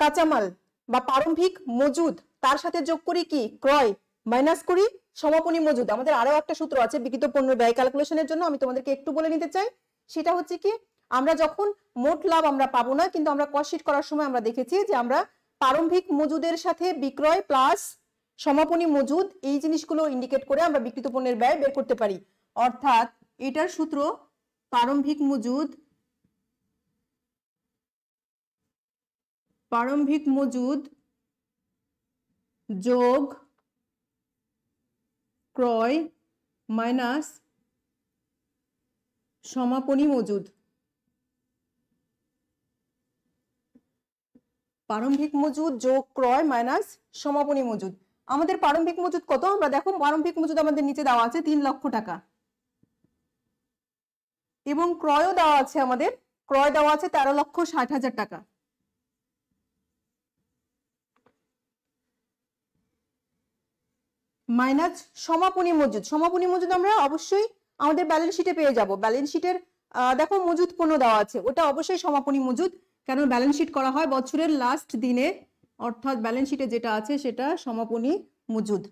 কাঁচামাল বা প্রারম্ভিক মজুদ তার সাথে যোগ করি কি ক্রয় মাইনাস করি সমাপনী মজুদ আমাদের আরো একটা সূত্র আছে বিকৃত পণ্য ব্যয় ক্যালকুলেশনের জন্য আমি তোমাদেরকে একটু বলে নিতে চাই সেটা হচ্ছে কি আমরা যখন মোট লাভ আমরা পাবো না কিন্তু আমরা কস্ট করার সময় আমরা দেখেছি যে আমরা প্রারম্ভিক মজুদের সাথে বিক্রয় প্লাস সমাপনী মজুদ এই জিনিসগুলো ইন্ডিকেট করে আমরা বিক্রিত পণ্যের ব্যয় বের করতে পারি অর্থাৎ এটার সূত্র প্রারম্ভিক মজুদ প্রারম্ভিক মজুদ যোগ ক্রয় মাইনাস সমাপনী মজুদ প্রারম্ভিক মজুদ যোগ ক্রয় মাইনাস সমাপনী মজুদ আমাদের প্রারম্ভিক মজুদ কত আমরা দেখো প্রারম্ভিক মজুদ আমাদের নিচে দেওয়া আছে তিন লক্ষ টাকা এবং ক্রয় দেওয়া আছে আমাদের ক্রয় দেওয়া আছে তেরো লক্ষ ষাট হাজার টাকা মাইনাস সমাপনী মজুদ সমাপনী মজুদ আমরা অবশ্যই আমাদের ব্যালেন্স শিটে পেয়ে যাব ব্যালেন্স শিটের দেখো মজুদ পণ্য দেওয়া আছে ওটা অবশ্যই সমাপনী মজুদ কেন ব্যালেন্স শিট করা হয় বছরের লাস্ট দিনে অর্থাৎ ব্যালেন্স শিটে যেটা আছে সেটা সমাপনী মজুদ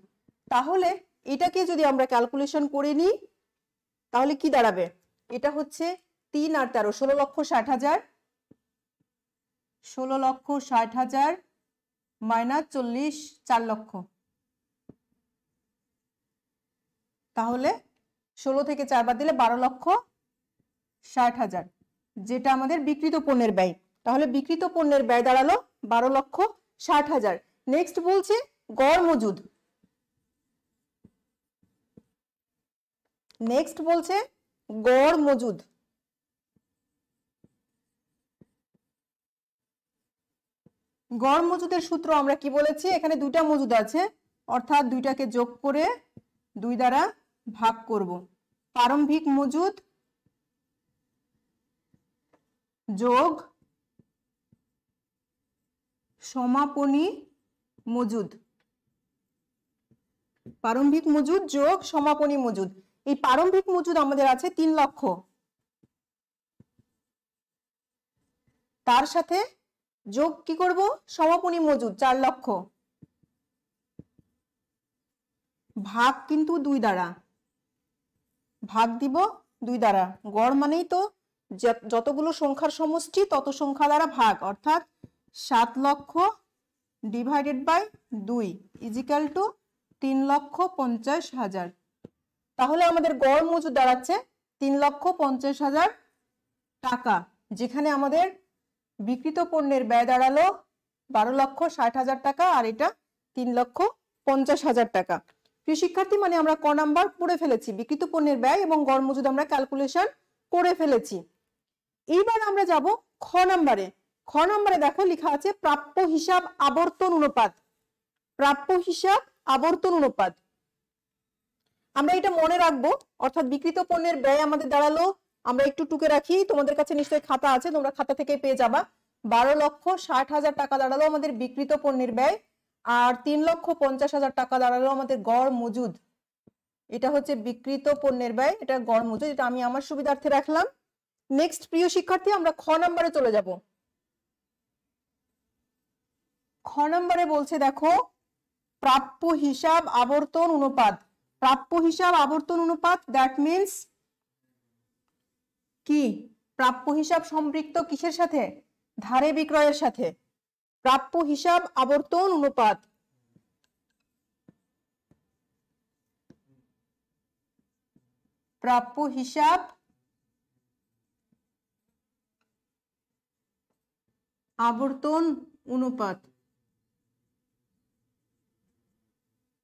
তাহলে এটাকে যদি আমরা ক্যালকুলেশন করে নিই তাহলে কি দাঁড়াবে এটা হচ্ছে তিন আর তেরো ষোলো লক্ষ ষাট হাজার ষোলো লক্ষ ষাট হাজার মাইনাস চল্লিশ চার লক্ষ তাহলে ষোলো থেকে চারবার দিলে বারো লক্ষ ষাট হাজার যেটা আমাদের বিকৃত পণ্যের ব্যয় তাহলে বিকৃত পণ্যের ব্যয় দাঁড়ালো বারো লক্ষ ষাট হাজার নেক্সট বলছে গড় মজুদ নেক্সট বলছে গড় মজুদ গড় মজুদের সূত্র আমরা কি বলেছি এখানে দুইটা মজুদ আছে অর্থাৎ দুইটাকে যোগ করে দুই দ্বারা ভাগ করব প্রারম্ভিক মজুদ যোগ সমাপনী মজুদ প্রারম্ভিক মজুদ যোগ সমাপনী মজুদ এই প্রারম্ভিক মজুদ আমাদের আছে তিন লক্ষ তার সাথে যোগ কি করব সমাপনী মজুদ চার লক্ষ ভাগ কিন্তু দুই দ্বারা ভাগ দিব দুই দ্বারা গড় মানেই তো যতগুলো সংখ্যার সমষ্টি তত সংখ্যা দ্বারা ভাগ অর্থাৎ সাত লক্ষ ডিভাইডেড বাই দুই ইজিক্যাল টু তিন লক্ষ পঞ্চাশ হাজার তাহলে আমাদের গড় মজুদ দাঁড়াচ্ছে তিন লক্ষ পঞ্চাশ হাজার টাকা যেখানে আমাদের বিকৃত পণ্যের ব্যয় দাঁড়ালো বারো লক্ষ ষাট হাজার টাকা আর এটা তিন লক্ষ পঞ্চাশ হাজার টাকা প্রিয় শিক্ষার্থী মানে আমরা ক নাম্বার পড়ে ফেলেছি বিকৃত পণ্যের ব্যয় এবং গড় মজুদ আমরা ক্যালকুলেশন করে ফেলেছি এইবার আমরা যাব খ নাম্বারে খ নম্বরে দেখো লেখা আছে প্রাপ্য হিসাব আবর্তন অনুপাত প্রাপ্য হিসাব আবর্তন অনুপাত আমরা এটা মনে রাখবো অর্থাৎ বিকৃত পণ্যের ব্যয় আমাদের দাঁড়ালো আমরা একটু টুকে রাখি তোমাদের কাছে নিশ্চয়ই খাতা আছে তোমরা খাতা থেকে পেয়ে যাবা বারো লক্ষ ষাট হাজার টাকা দাঁড়ালো আমাদের বিকৃত পণ্যের ব্যয় আর তিন লক্ষ পঞ্চাশ হাজার টাকা দাঁড়ালো আমাদের গড় মজুদ এটা হচ্ছে বিকৃত পণ্যের ব্যয় এটা গড় মজুদ এটা আমি আমার সুবিধার্থে রাখলাম নেক্সট প্রিয় শিক্ষার্থী আমরা খ নম্বরে চলে যাব খ নম্বরে বলছে দেখো প্রাপ্য হিসাব আবর্তন অনুপাত প্রাপ্য হিসাব আবর্তন অনুপাত দ্যাট মিনস কি প্রাপ্য হিসাব সম্পৃক্ত কিসের সাথে ধারে বিক্রয়ের সাথে প্রাপ্য হিসাব আবর্তন অনুপাত প্রাপ্য হিসাব আবর্তন অনুপাত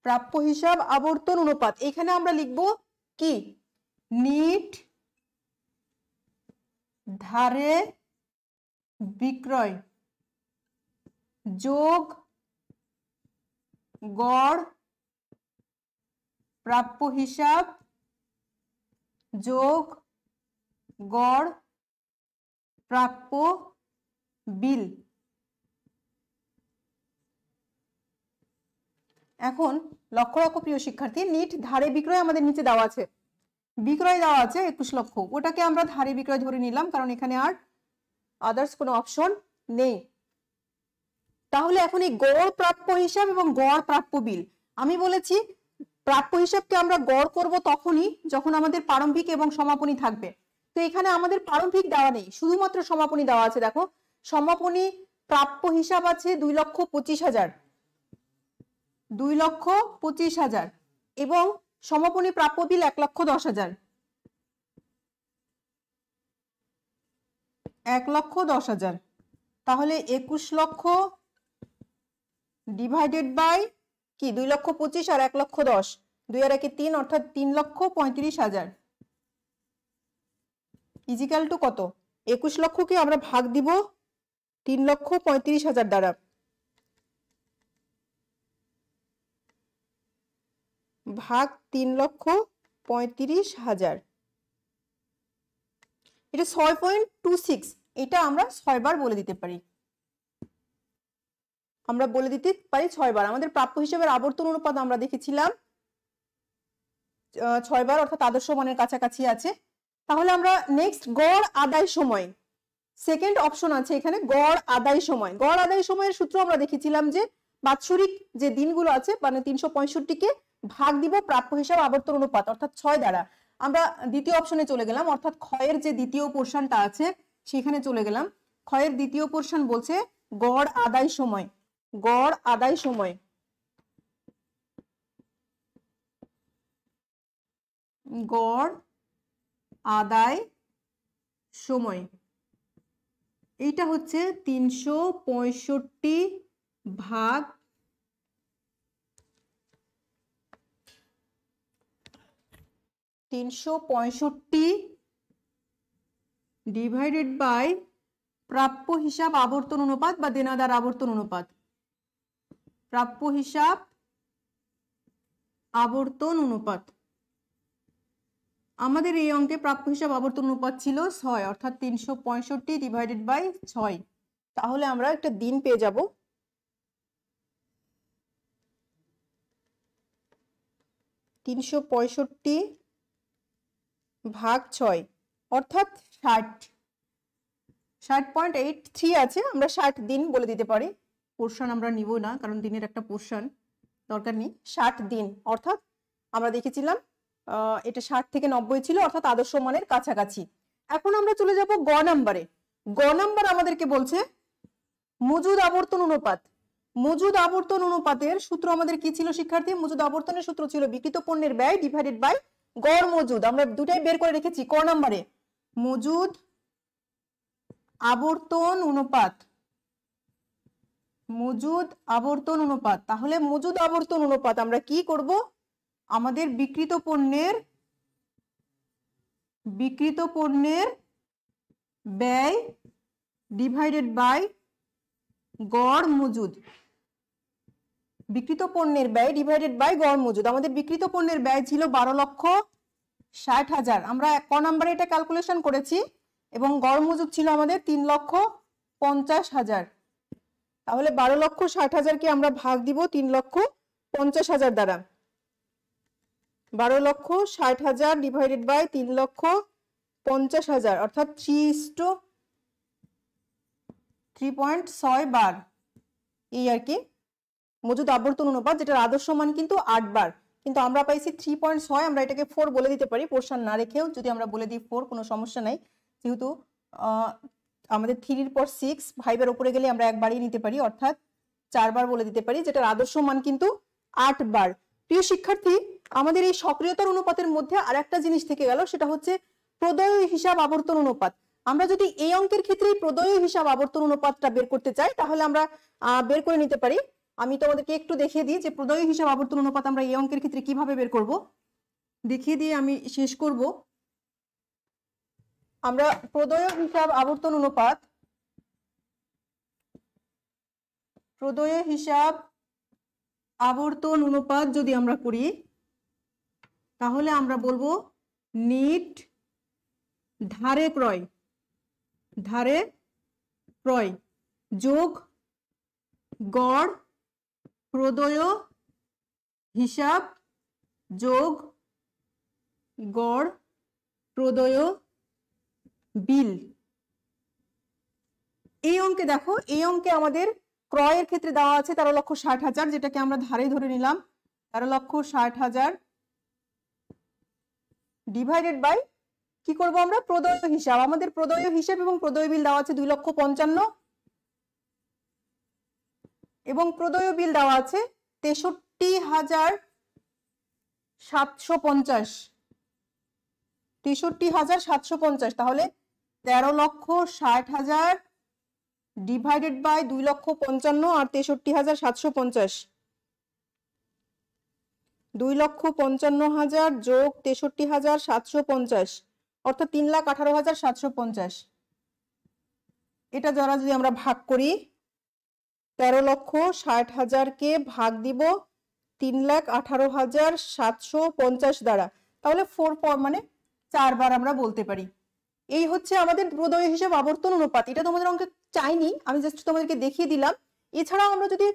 প্রাপ্য হিসাব আবর্তন অনুপাত এখানে আমরা লিখব কি নিট ধারে বিক্রয় যোগ গড় প্রাপ্য হিসাব যোগ গড় প্রাপ্য বিল এখন লক্ষ্য লক্ষ প্রিয় শিক্ষার্থী নিট ধারে বিক্রয় আমাদের নিচে দেওয়া আছে বিক্রয় দেওয়া আছে একুশ লক্ষ ওটাকে আমরা ধারে বিক্রয় ধরে নিলাম কারণ এখানে আর আদার্স কোনো অপশন নেই তাহলে এখন এই গড় প্রাপ্য হিসাব এবং গড় প্রাপ্য বিল আমি বলেছি প্রাপ্য হিসাবকে আমরা গড় করব তখনই যখন আমাদের প্রারম্ভিক এবং সমাপনী থাকবে তো এখানে আমাদের প্রারম্ভিক দেওয়া নেই শুধুমাত্র সমাপনী দেওয়া আছে দেখো সমাপনী প্রাপ্য হিসাব আছে দুই লক্ষ পঁচিশ হাজার দুই লক্ষ পঁচিশ হাজার এবং সমাপনী প্রাপ্য বিল এক লক্ষ দশ হাজার এক লক্ষ দশ হাজার তাহলে একুশ লক্ষ ডিভাইডেড বাই কি দুই লক্ষ পঁচিশ আর এক লক্ষ দশ দুই আর একে তিন অর্থাৎ তিন লক্ষ পঁয়ত্রিশ হাজার ইজিক্যাল টু কত একুশ লক্ষকে আমরা ভাগ দিব তিন লক্ষ পঁয়ত্রিশ হাজার দ্বারা ভাগ তিন লক্ষ পঁয়ত্রিশ হাজার এটা ছয় পয়েন্ট টু সিক্স এটা আমরা ছয়বার বলে দিতে পারি আমরা বলে দিতে পারি ছয়বার আমাদের প্রাপ্য হিসেবের আবর্তন অনুপাত আমরা দেখেছিলাম ছয়বার অর্থাৎ আদর্শ মানের কাছাকাছি আছে তাহলে আমরা নেক্সট গড় আদায় সময় সেকেন্ড অপশন আছে এখানে গড় আদায় সময় গড় আদায় সময়ের সূত্র আমরা দেখেছিলাম যে বাৎসরিক যে দিনগুলো আছে মানে তিনশো পঁয়ষট্টিকে ভাগ দিব প্রাপ্য হিসাব আবর্তন অনুপাত অর্থাৎ ছয় দ্বারা আমরা দ্বিতীয় অপশনে চলে গেলাম অর্থাৎ ক্ষয়ের যে দ্বিতীয় পোর্শনটা আছে সেখানে চলে গেলাম ক্ষয়ের দ্বিতীয় পোর্শন বলছে গড় আদায় সময় গড় আদায় সময় গড় আদায় সময় এইটা হচ্ছে তিনশো ভাগ তিনশো পঁয়ষট্টি ডিভাইডেড বাই প্রাপ্য হিসাব আবর্তন অনুপাত বা দেনাদার আবর্তন অনুপাত প্রাপ্য হিসাব আবর্তন অনুপাত আমাদের এই অঙ্কে প্রাপ্য হিসাব আবর্তন অনুপাত ছিল ছয় অর্থাৎ তিনশো পঁয়ষট্টি ডিভাইডেড বাই ছয় তাহলে আমরা একটা দিন পেয়ে যাব তিনশো পঁয়ষট্টি ভাগ ছয় অর্থাৎ ষাট ষাট পয়েন্ট এইট থ্রি আছে আমরা ষাট দিন বলে দিতে পারি পোর্শন আমরা নিব না কারণ দিনের একটা পোর্শন দরকার নেই ষাট দিন অর্থাৎ আমরা দেখেছিলাম এটা ষাট থেকে নব্বই ছিল অর্থাৎ আদর্শ মানের কাছাকাছি এখন আমরা চলে যাব গ নাম্বারে গ নাম্বার আমাদেরকে বলছে মজুদ আবর্তন অনুপাত মজুদ আবর্তন অনুপাতের সূত্র আমাদের কি ছিল শিক্ষার্থী মজুদ আবর্তনের সূত্র ছিল বিকৃত পণ্যের ব্যয় ডিভাইডেড বাই গড় মজুদ আমরা দুটাই বের করে রেখেছি ক নম্বরে মজুদ আবর্তন অনুপাত মজুদ আবর্তন অনুপাত তাহলে মজুদ আবর্তন অনুপাত আমরা কি করব আমাদের বিকৃত পণ্যের বিকৃত পণ্যের ব্যয় ডিভাইডেড বাই গড় মজুদ বিকৃত পণ্যের ব্যয় ডিভাইডেড বাই গড় মজুদ আমাদের বিকৃত পণ্যের ব্যয় ছিল বারো লক্ষ ষাট হাজার আমরা ক নাম্বারে এটা ক্যালকুলেশন করেছি এবং গড় মজুদ ছিল আমাদের তিন লক্ষ পঞ্চাশ হাজার তাহলে বারো লক্ষ ষাট হাজারকে আমরা ভাগ দিব তিন লক্ষ পঞ্চাশ হাজার দ্বারা বারো লক্ষ ষাট হাজার ডিভাইডেড বাই তিন লক্ষ পঞ্চাশ হাজার অর্থাৎ থ্রি থ্রি পয়েন্ট ছয় বার এই আর কি মজুদ আবর্তন অনুপাত যেটার আদর্শ মান কিন্তু আটবার কিন্তু আমরা পাইছি থ্রি পয়েন্ট ছয় আমরা এটাকে ফোর বলে দিতে পারি পোর্শন না রেখেও যদি আমরা বলে দিই ফোর কোনো সমস্যা নাই যেহেতু আমাদের থ্রির পর সিক্স ফাইভের উপরে গেলে আমরা একবারই নিতে পারি অর্থাৎ চারবার বলে দিতে পারি যেটার আদর্শ মান কিন্তু আট বার প্রিয় শিক্ষার্থী আমাদের এই সক্রিয়তার অনুপাতের মধ্যে আর একটা জিনিস থেকে গেল সেটা হচ্ছে প্রদয় হিসাব আবর্তন অনুপাত আমরা যদি এই অঙ্কের ক্ষেত্রে প্রদয় হিসাব আবর্তন অনুপাতটা বের করতে চাই তাহলে আমরা বের করে নিতে পারি আমি তোমাদেরকে একটু দেখিয়ে দিই যে প্রদয় হিসাব আবর্তন অনুপাত আমরা এই অঙ্কের ক্ষেত্রে কিভাবে বের করব দেখিয়ে দিয়ে আমি শেষ করব আমরা প্রদয় হিসাব আবর্তন অনুপাত প্রদয় হিসাব আবর্তন অনুপাত যদি আমরা করি তাহলে আমরা বলবো নিট ধারে ক্রয় ধারে ক্রয় যোগ গড় প্রদয় হিসাব যোগ গড় প্রদয় বিল এই অঙ্কে দেখো এই অঙ্কে আমাদের ক্রয়ের ক্ষেত্রে দেওয়া আছে তেরো লক্ষ ষাট হাজার যেটাকে আমরা ধারে ধরে নিলাম তেরো লক্ষ ষাট হাজার ডিভাইডেড বাই কি করব আমরা প্রদয় হিসাব আমাদের প্রদয় হিসাব এবং প্রদয় বিল দেওয়া আছে দুই লক্ষ পঞ্চান্ন এবং প্রদয় বিল দেওয়া আছে তেষট্টি হাজার সাতশো পঞ্চাশ তেষট্টি হাজার সাতশো পঞ্চাশ তাহলে তেরো লক্ষ ষাট হাজার ডিভাইডেড বাই দুই লক্ষ পঞ্চান্ন আর তেষট্টি হাজার সাতশো পঞ্চাশ দুই লক্ষ পঞ্চান্ন হাজার যোগ তেষট্টি হাজার সাতশো পঞ্চাশ অর্থাৎ তিন লাখ আঠারো হাজার সাতশো পঞ্চাশ এটা যারা যদি আমরা ভাগ করি তেরো লক্ষ ষাট হাজারকে ভাগ দিব তিন লাখ আঠারো হাজার সাতশো পঞ্চাশ দ্বারা তাহলে ফোর মানে চারবার আমরা বলতে পারি এই হচ্ছে আমাদের প্রদয় হিসেবে আবর্তন অনুপাত এটা তোমাদের অঙ্কে চাইনি আমি জাস্ট তোমাদেরকে দেখিয়ে দিলাম এছাড়াও আমরা যদি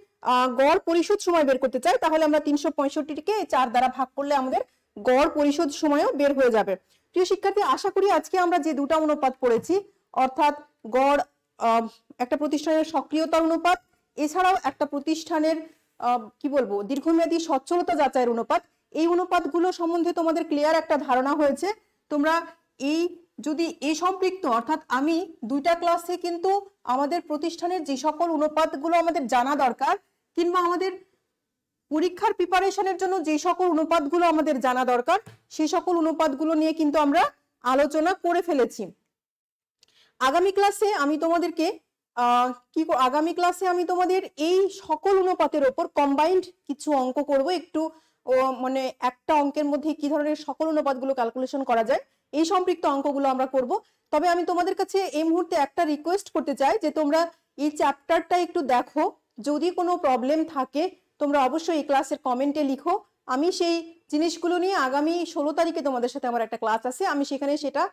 গড় পরিশোধ সময় বের করতে চাই তাহলে আমরা তিনশো পঁয়ষট্টিকে চার দ্বারা ভাগ করলে আমাদের গড় পরিশোধ সময়ও বের হয়ে যাবে প্রিয় শিক্ষার্থী আশা করি আজকে আমরা যে দুটা অনুপাত পড়েছি অর্থাৎ গড় একটা প্রতিষ্ঠানের সক্রিয়তা অনুপাত এছাড়াও একটা প্রতিষ্ঠানের কি বলবো দীর্ঘমেয়াদী সচ্ছলতা যাচাইয়ের অনুপাত এই অনুপাতগুলো সম্বন্ধে তোমাদের ক্লিয়ার একটা ধারণা হয়েছে তোমরা এই যদি এ সম্পৃক্ত অর্থাৎ আমি দুইটা ক্লাসে কিন্তু আমাদের প্রতিষ্ঠানের যে সকল অনুপাতগুলো আমাদের জানা দরকার কিংবা আমাদের পরীক্ষার প্রিপারেশনের জন্য যে সকল অনুপাতগুলো আমাদের জানা দরকার সেই সকল অনুপাতগুলো নিয়ে কিন্তু আমরা আলোচনা করে ফেলেছি আগামী ক্লাসে আমি তোমাদেরকে কি আগামী ক্লাসে আমি তোমাদের এই সকল অনুপাতের ওপর কম্বাইন্ড কিছু অঙ্ক করব একটু মানে একটা অঙ্কের মধ্যে কি ধরনের সকল অনুপাতগুলো ক্যালকুলেশন করা যায় এই সম্পৃক্ত অঙ্কগুলো আমরা করব তবে আমি তোমাদের কাছে এই মুহূর্তে একটা রিকোয়েস্ট করতে চাই যে তোমরা এই চ্যাপ্টারটা একটু দেখো যদি কোনো প্রবলেম থাকে তোমরা অবশ্যই এই ক্লাসের কমেন্টে লিখো আমি সেই জিনিসগুলো নিয়ে আগামী ষোলো তারিখে তোমাদের সাথে আমার একটা ক্লাস আছে আমি সেখানে সেটা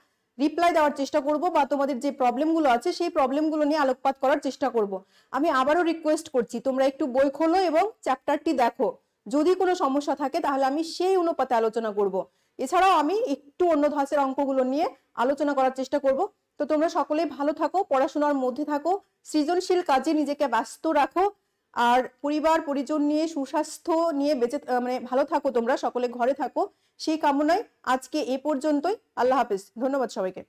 রিপ্লাই দেওয়ার চেষ্টা করব বা তোমাদের যে প্রবলেমগুলো আছে সেই প্রবলেমগুলো নিয়ে আলোকপাত করার চেষ্টা করব আমি আবারও রিকোয়েস্ট করছি তোমরা একটু বই খোলো এবং চ্যাপ্টারটি দেখো যদি কোনো সমস্যা থাকে তাহলে আমি সেই অনুপাতে আলোচনা করব এছাড়াও আমি একটু অন্য ধাঁচের অঙ্কগুলো নিয়ে আলোচনা করার চেষ্টা করব তো তোমরা সকলেই ভালো থাকো পড়াশোনার মধ্যে থাকো সৃজনশীল কাজে নিজেকে ব্যস্ত রাখো আর পরিবার পরিজন নিয়ে সুস্বাস্থ্য নিয়ে বেঁচে মানে ভালো থাকো তোমরা সকলে ঘরে থাকো সেই কামনায় আজকে এ পর্যন্তই আল্লাহ হাফিজ ধন্যবাদ সবাইকে